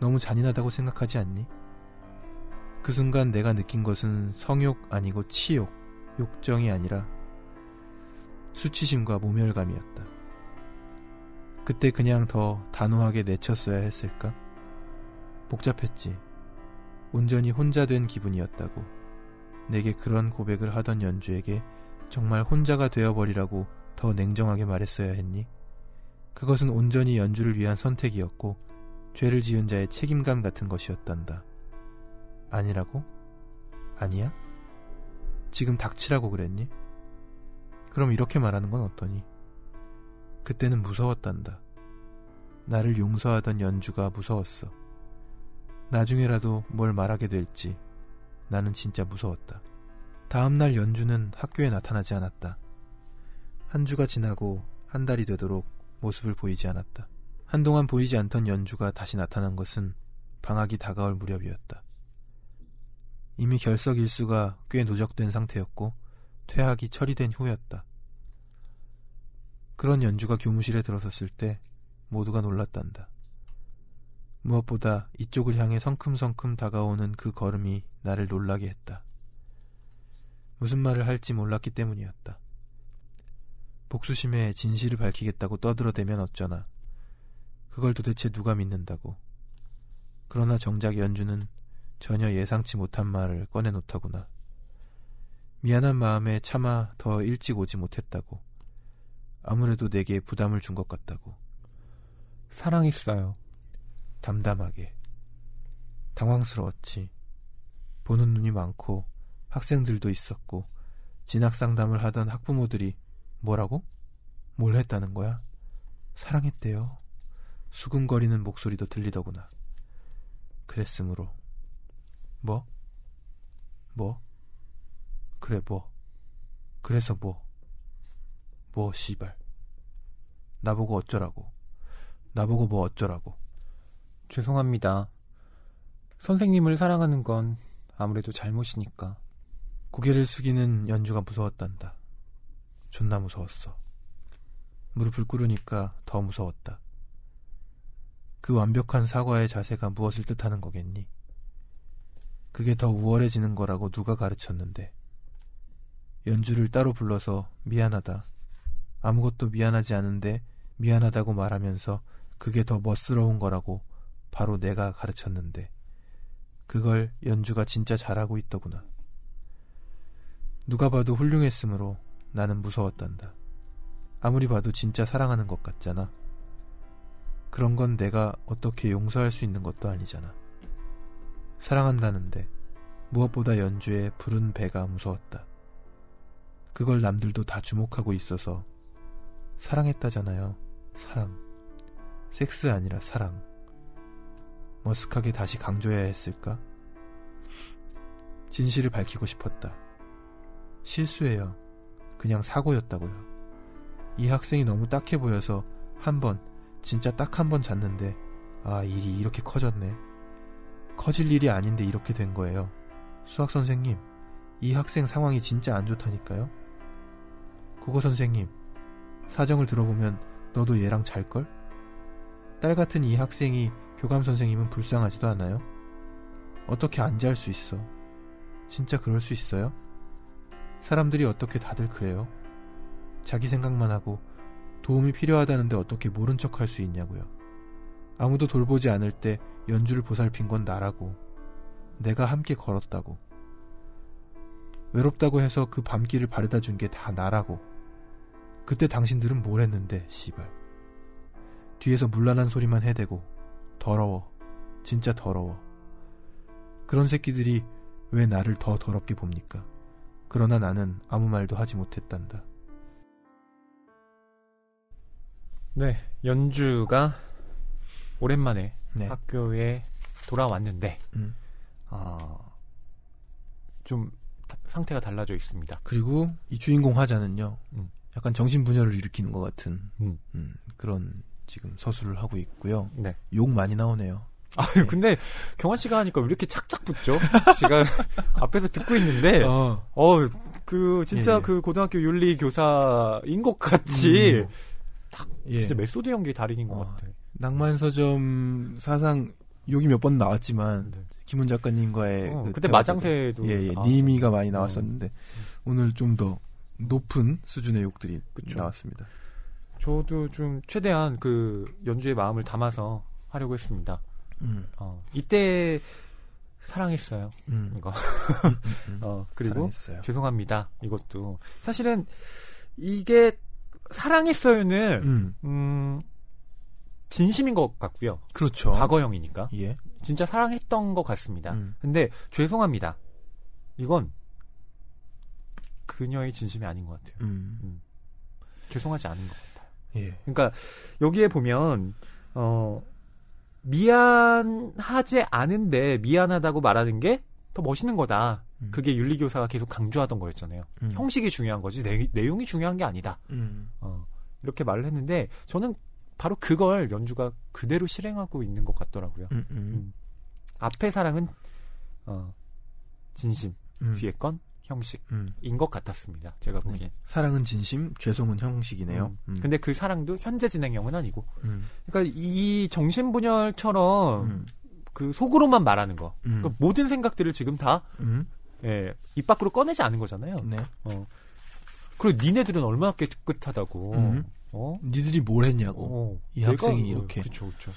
너무 잔인하다고 생각하지 않니? 그 순간 내가 느낀 것은 성욕 아니고 치욕. 욕정이 아니라 수치심과 모멸감이었다. 그때 그냥 더 단호하게 내쳤어야 했을까? 복잡했지. 온전히 혼자 된 기분이었다고. 내게 그런 고백을 하던 연주에게 정말 혼자가 되어버리라고 더 냉정하게 말했어야 했니? 그것은 온전히 연주를 위한 선택이었고, 죄를 지은 자의 책임감 같은 것이었단다. 아니라고? 아니야? 지금 닥치라고 그랬니? 그럼 이렇게 말하는 건 어떠니? 그때는 무서웠단다. 나를 용서하던 연주가 무서웠어. 나중에라도 뭘 말하게 될지 나는 진짜 무서웠다. 다음날 연주는 학교에 나타나지 않았다. 한 주가 지나고 한 달이 되도록 모습을 보이지 않았다. 한동안 보이지 않던 연주가 다시 나타난 것은 방학이 다가올 무렵이었다. 이미 결석 일수가 꽤 누적된 상태였고 퇴학이 처리된 후였다. 그런 연주가 교무실에 들어섰을 때 모두가 놀랐단다. 무엇보다 이쪽을 향해 성큼성큼 다가오는 그 걸음이 나를 놀라게 했다. 무슨 말을 할지 몰랐기 때문이었다. 복수심에 진실을 밝히겠다고 떠들어대면 어쩌나. 그걸 도대체 누가 믿는다고. 그러나 정작 연주는 전혀 예상치 못한 말을 꺼내놓더구나. 미안한 마음에 차마 더 일찍 오지 못했다고. 아무래도 내게 부담을 준 것 같다고. 사랑했어요. 담담하게. 당황스러웠지. 보는 눈이 많고 학생들도 있었고 진학 상담을 하던 학부모들이 뭐라고? 뭘 했다는 거야? 사랑했대요. 수근거리는 목소리도 들리더구나. 그랬으므로 뭐? 뭐? 그래 뭐? 그래서 뭐? 뭐 씨발. 나보고 어쩌라고. 나보고 뭐 어쩌라고. 죄송합니다. 선생님을 사랑하는 건 아무래도 잘못이니까. 고개를 숙이는 연주가 무서웠단다. 존나 무서웠어. 무릎을 꿇으니까 더 무서웠다. 그 완벽한 사과의 자세가 무엇을 뜻하는 거겠니? 그게 더 우월해지는 거라고 누가 가르쳤는데. 연주를 따로 불러서 미안하다. 아무것도 미안하지 않은데 미안하다고 말하면서 그게 더 멋스러운 거라고 바로 내가 가르쳤는데. 그걸 연주가 진짜 잘하고 있더구나. 누가 봐도 훌륭했으므로 나는 무서웠단다. 아무리 봐도 진짜 사랑하는 것 같잖아. 그런 건 내가 어떻게 용서할 수 있는 것도 아니잖아. 사랑한다는데 무엇보다 연주에 부른 배가 무서웠다. 그걸 남들도 다 주목하고 있어서 사랑했다잖아요. 사랑. 섹스 아니라 사랑. 머쓱하게 다시 강조해야 했을까? 진실을 밝히고 싶었다. 실수예요. 그냥 사고였다고요. 이 학생이 너무 딱해 보여서 한 번, 진짜 딱 한 번 잤는데, 아, 일이 이렇게 커졌네. 커질 일이 아닌데 이렇게 된 거예요. 수학 선생님, 이 학생 상황이 진짜 안 좋다니까요. 국어 선생님, 사정을 들어보면 너도 얘랑 잘걸? 딸 같은 이 학생이 교감 선생님은 불쌍하지도 않아요? 어떻게 안지할수 있어? 진짜 그럴 수 있어요? 사람들이 어떻게 다들 그래요? 자기 생각만 하고 도움이 필요하다는데 어떻게 모른 척할 수 있냐고요. 아무도 돌보지 않을 때 연주를 보살핀 건 나라고 내가 함께 걸었다고 외롭다고 해서 그 밤길을 바르다준 게 다 나라고 그때 당신들은 뭘 했는데 씨발 뒤에서 물란한 소리만 해대고 더러워 진짜 더러워 그런 새끼들이 왜 나를 더 더럽게 봅니까 그러나 나는 아무 말도 하지 못했단다 네 연주가 오랜만에 네. 학교에 돌아왔는데 음. 어, 좀 상태가 달라져 있습니다. 그리고 이 주인공 화자는요, 음. 약간 정신 분열을 일으키는 것 같은 음. 음. 그런 지금 서술을 하고 있고요. 네. 욕 많이 나오네요. 아, 네. 근데 경환 씨가 하니까 왜 이렇게 착착 붙죠? 제가 앞에서 듣고 있는데 어, 어그 진짜 예, 예. 그 고등학교 윤리 교사인 것 같이 음. 딱 예. 진짜 메소드 연기 달인인 것 어, 같아. 낭만 서점 사상 여기 몇 번 나왔지만 네. 김훈 작가님과의 어, 그 그때 마장새도 예, 예, 니미가 많이 음. 나왔었는데 어. 오늘 좀 더 높은 수준의 욕들이 그쵸. 나왔습니다. 저도 좀 최대한 그 연주의 마음을 담아서 하려고 했습니다. 음. 어, 이때 사랑했어요. 음. 이거. 음, 어, 그리고 사랑했어요. 죄송합니다. 이것도 사실은 이게 사랑했어요는 음, 음 진심인 것 같고요. 그렇죠. 과거형이니까. 예. 진짜 사랑했던 것 같습니다. 음. 근데 죄송합니다. 이건 그녀의 진심이 아닌 것 같아요. 음. 음. 죄송하지 않은 것 같아요. 예. 그러니까 여기에 보면 어 미안하지 않은데 미안하다고 말하는 게 더 멋있는 거다. 음. 그게 윤리교사가 계속 강조하던 거였잖아요. 음. 형식이 중요한 거지 내, 내용이 중요한 게 아니다. 음. 어, 이렇게 말을 했는데 저는 바로 그걸 연주가 그대로 실행하고 있는 것 같더라고요. 음, 음. 음. 앞에 사랑은 어, 진심, 음. 뒤에 건 형식인 음. 것 같았습니다. 제가 네. 보기엔 사랑은 진심, 죄송은 형식이네요. 근데 그 사랑도 현재 진행형은 아니고, 그러니까 이 정신 분열처럼 그 속으로만 말하는 거, 그러니까 모든 생각들을 지금 다 예, 입 밖으로 꺼내지 않은 거잖아요. 네. 어. 그리고 니네들은 얼마나 깨끗하다고. 음. 어? 니들이 뭘 했냐고. 어, 이 학생이 뭐, 이렇게. 그렇죠, 그렇죠.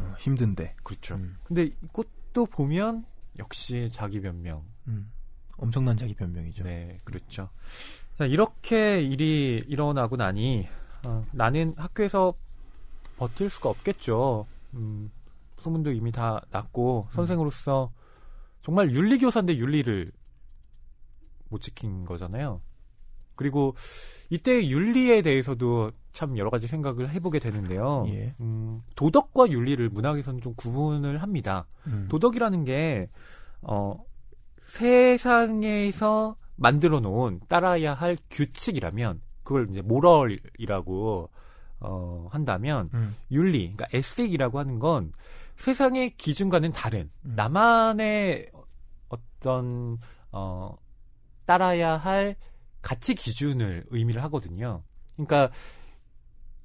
어, 힘든데. 그렇죠. 음. 근데 이것도 보면 역시 자기 변명. 음. 엄청난 자기 변명이죠. 네, 그렇죠. 자, 이렇게 일이 일어나고 나니 어, 나는 학교에서 버틸 수가 없겠죠. 음, 소문도 이미 다 났고 음. 선생으로서 정말 윤리 교사인데 윤리를 못 지킨 거잖아요. 그리고 이때 윤리에 대해서도 참 여러 가지 생각을 해보게 되는데요. 예. 음, 도덕과 윤리를 문학에서는 좀 구분을 합니다. 음. 도덕이라는 게 어, 세상에서 만들어 놓은 따라야 할 규칙이라면 그걸 이제 모럴이라고 어, 한다면 음. 윤리, 그러니까 에스틱이라고 하는 건 세상의 기준과는 다른 음. 나만의 어떤 어, 따라야 할 가치 기준을 의미를 하거든요. 그러니까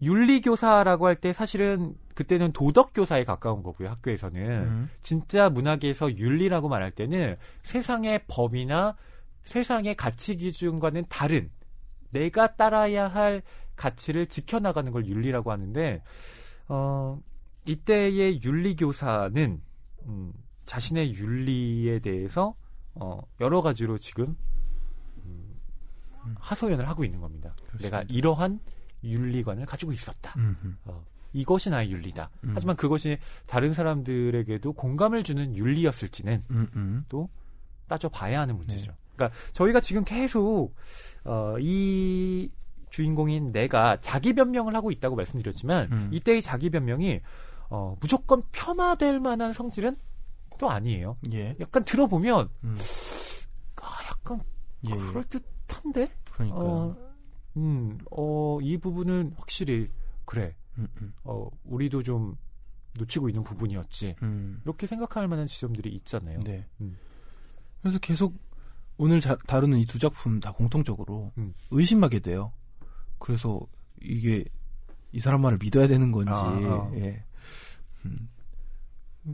윤리교사라고 할 때 사실은 그때는 도덕교사에 가까운 거고요, 학교에서는. 음. 진짜 문학에서 윤리라고 말할 때는 세상의 법이나 세상의 가치 기준과는 다른 내가 따라야 할 가치를 지켜나가는 걸 윤리라고 하는데, 어, 이때의 윤리교사는, 음, 자신의 윤리에 대해서, 어, 여러 가지로 지금, 음, 음. 하소연을 하고 있는 겁니다. 그렇습니다. 내가 이러한 윤리관을 가지고 있었다. 어, 이것이 나의 윤리다. 음. 하지만 그것이 다른 사람들에게도 공감을 주는 윤리였을지는 음음. 음. 또 따져봐야 하는 문제죠. 네. 그러니까 저희가 지금 계속 어, 이 주인공인 내가 자기 변명을 하고 있다고 말씀드렸지만 음. 이때의 자기 변명이 어, 무조건 폄하될 만한 성질은 또 아니에요. 예. 약간 들어보면 음. 아, 약간 예. 예. 그럴 듯한데. 그러니까. 어, 음, 어, 이 부분은 확실히 그래. 음, 음. 어, 우리도 좀 놓치고 있는 부분이었지. 음. 이렇게 생각할 만한 지점들이 있잖아요. 네. 그래서 계속 오늘 자, 다루는 이 두 작품 다 공통적으로 의심하게 돼요. 그래서 이게 이 사람 말을 믿어야 되는 건지. 아, 아. 예.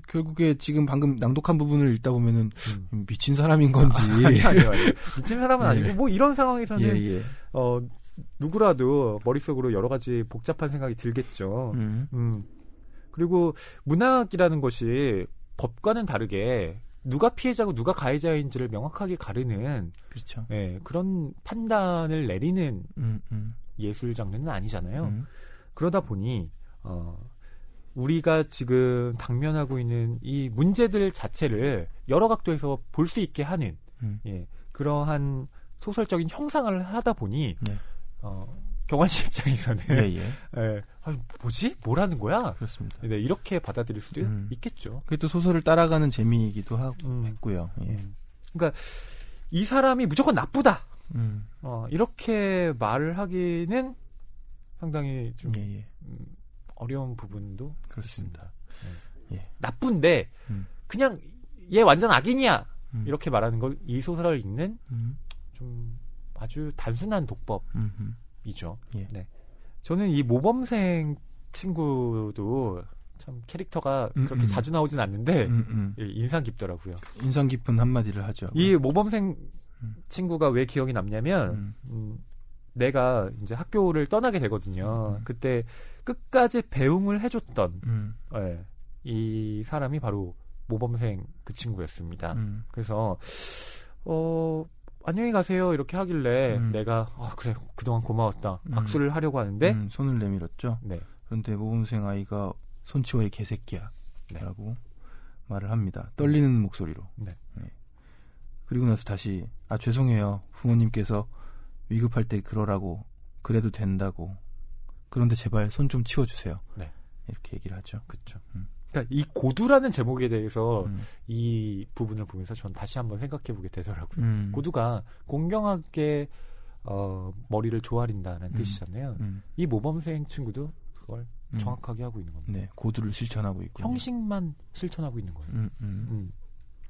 결국에 지금 방금 낭독한 부분을 읽다 보면은 음. 미친 사람인 건지 아, 아니, 아니, 아니. 미친 사람은 예. 아니고 뭐 이런 상황에서는 예, 예. 어 누구라도 머릿속으로 여러 가지 복잡한 생각이 들겠죠. 음. 음. 그리고 문학이라는 것이 법과는 다르게 누가 피해자고 누가 가해자인지를 명확하게 가르는 그렇죠. 예, 그런 판단을 내리는 음, 음. 예술 장르는 아니잖아요. 음. 그러다 보니 어 우리가 지금 당면하고 있는 이 문제들 자체를 여러 각도에서 볼 수 있게 하는 음. 예, 그러한 소설적인 형상을 하다 보니 네. 어, 경환 씨 입장에서는 예, 예. 예. 아, 뭐지? 뭐라는 거야? 그렇습니다. 네, 이렇게 받아들일 수도 음. 있겠죠. 그게 또 소설을 따라가는 재미이기도 하고 음. 했고요. 예. 음. 그러니까 이 사람이 무조건 나쁘다. 음. 어, 이렇게 말을 하기는 상당히 좀 예, 예. 음, 어려운 부분도 그렇습니다. 예. 네. 나쁜데 음. 그냥 얘 완전 악인이야. 이렇게 말하는 걸 이 소설을 읽는 좀 아주 단순한 독법이죠. 예. 네. 저는 이 모범생 친구도 참 캐릭터가 음음. 그렇게 음. 자주 나오진 않는데 음, 음. 예, 인상 깊더라고요. 인상 깊은 한마디를 하죠. 이 음. 모범생 음. 친구가 왜 기억이 남냐면 음. 음, 내가 이제 학교를 떠나게 되거든요. 그때 끝까지 배웅을 해줬던 네, 이 사람이 바로 모범생 그 친구였습니다. 그래서 어 안녕히 가세요 이렇게 하길래 음. 내가 아 그래 그동안 고마웠다 음. 악수를 하려고 하는데 음, 손을 내밀었죠. 네. 그런데 모범생 아이가 손치워의 개새끼야라고 네. 말을 합니다. 떨리는 목소리로. 네. 네. 그리고 나서 다시 아 죄송해요 부모님께서 위급할 때 그러라고 그래도 된다고 그런데 제발 손 좀 치워주세요. 네. 이렇게 얘기를 하죠. 그렇죠. 음. 그러니까 이 고두라는 제목에 대해서 음. 이 부분을 보면서 전 다시 한번 생각해보게 되더라고요. 음. 고두가 공경하게 어, 머리를 조아린다는 음. 뜻이잖아요. 음. 이 모범생 친구도 그걸 음. 정확하게 하고 있는 겁니다. 네, 고두를 실천하고 있고 형식만 실천하고 있는 거예요. 음.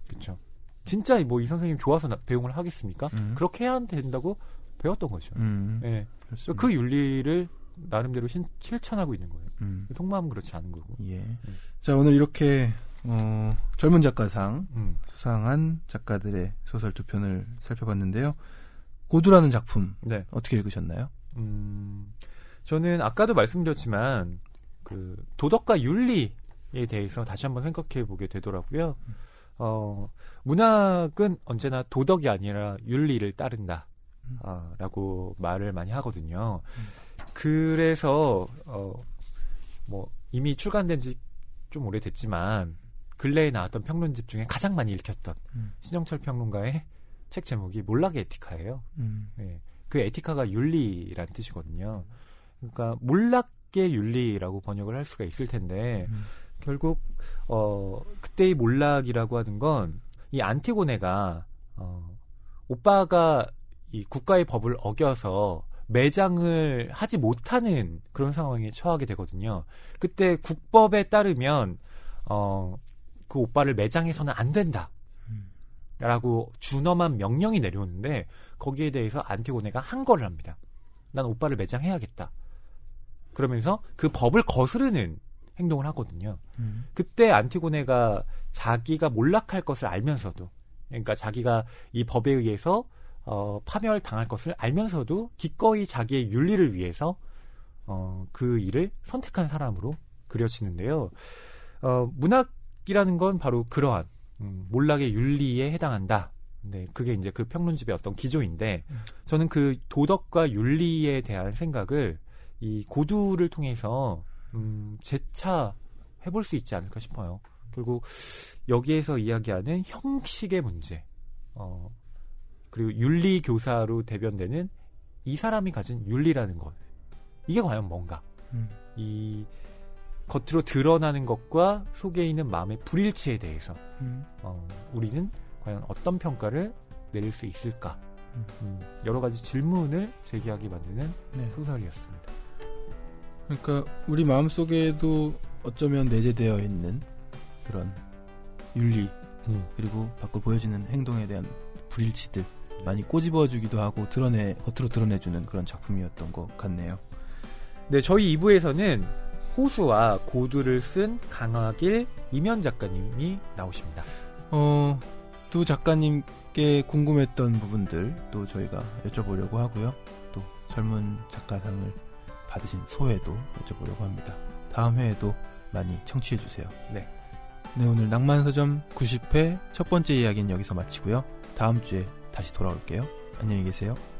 그렇죠. 진짜 뭐이 뭐 선생님 좋아서 배웅을 하겠습니까? 음. 그렇게 해야 된다고 배웠던 거죠. 음. 예. 그 윤리를 나름대로 신, 실천하고 있는 거예요. 음. 속마음은 그렇지 않은 거고. 예. 음. 자 오늘 이렇게 어, 젊은 작가상 음. 수상한 작가들의 소설 두 편을 살펴봤는데요. 고두라는 작품 네. 어떻게 읽으셨나요? 음, 저는 아까도 말씀드렸지만 그 도덕과 윤리에 대해서 다시 한번 생각해 보게 되더라고요. 음. 어, 문학은 언제나 도덕이 아니라 윤리를 따른다. 음. 아, 라고 말을 많이 하거든요. 음. 그래서 어뭐 이미 출간된 지 좀 오래됐지만 근래에 나왔던 평론집 중에 가장 많이 읽혔던 음. 신영철 평론가의 책 제목이 몰락의 에티카예요. 음. 예. 그 에티카가 윤리란 뜻이거든요. 그러니까 몰락의 윤리라고 번역을 할 수가 있을 텐데 음. 결국 어 그때의 몰락이라고 하는 건 이 안티고네가 어 오빠가 이 국가의 법을 어겨서 매장을 하지 못하는 그런 상황에 처하게 되거든요. 그때 국법에 따르면 어, 그 오빠를 매장에서는 안 된다. 라고 준엄한 명령이 내려오는데 거기에 대해서 안티고네가 한거를 합니다. 난 오빠를 매장해야겠다. 그러면서 그 법을 거스르는 행동을 하거든요. 음. 그때 안티고네가 자기가 몰락할 것을 알면서도, 그러니까 자기가 이 법에 의해서 어, 파멸 당할 것을 알면서도 기꺼이 자기의 윤리를 위해서 어, 그 일을 선택한 사람으로 그려지는데요. 어, 문학이라는 건 바로 그러한 음, 몰락의 윤리에 해당한다. 네, 그게 이제 그 평론집의 어떤 기조인데 저는 그 도덕과 윤리에 대한 생각을 이 고두를 통해서 음, 재차 해볼 수 있지 않을까 싶어요. 결국 여기에서 이야기하는 형식의 문제, 어, 그리고 윤리 교사로 대변되는 이 사람이 가진 윤리라는 것 이게 과연 뭔가 음. 이 겉으로 드러나는 것과 속에 있는 마음의 불일치에 대해서 음. 어, 우리는 과연 어떤 평가를 내릴 수 있을까 음. 음. 여러 가지 질문을 제기하게 만드는 네. 소설이었습니다. 그러니까 우리 마음 속에도 어쩌면 내재되어 있는 그런 윤리 음. 그리고 밖으로 보여지는 행동에 대한 불일치들 많이 꼬집어주기도 하고 드러내 겉으로 드러내주는 그런 작품이었던 것 같네요. 네, 저희 2부에서는 호수와 고두를 쓴강하길 이면 작가님이 나오십니다. 어, 두 작가님께 궁금했던 부분들 또 저희가 여쭤보려고 하고요. 또 젊은 작가상을 받으신 소회도 여쭤보려고 합니다. 다음 회에도 많이 청취해주세요. 네. 네, 오늘 낭만서점 90회 첫 번째 이야기는 여기서 마치고요. 다음 주에 다시 돌아올게요. 안녕히 계세요.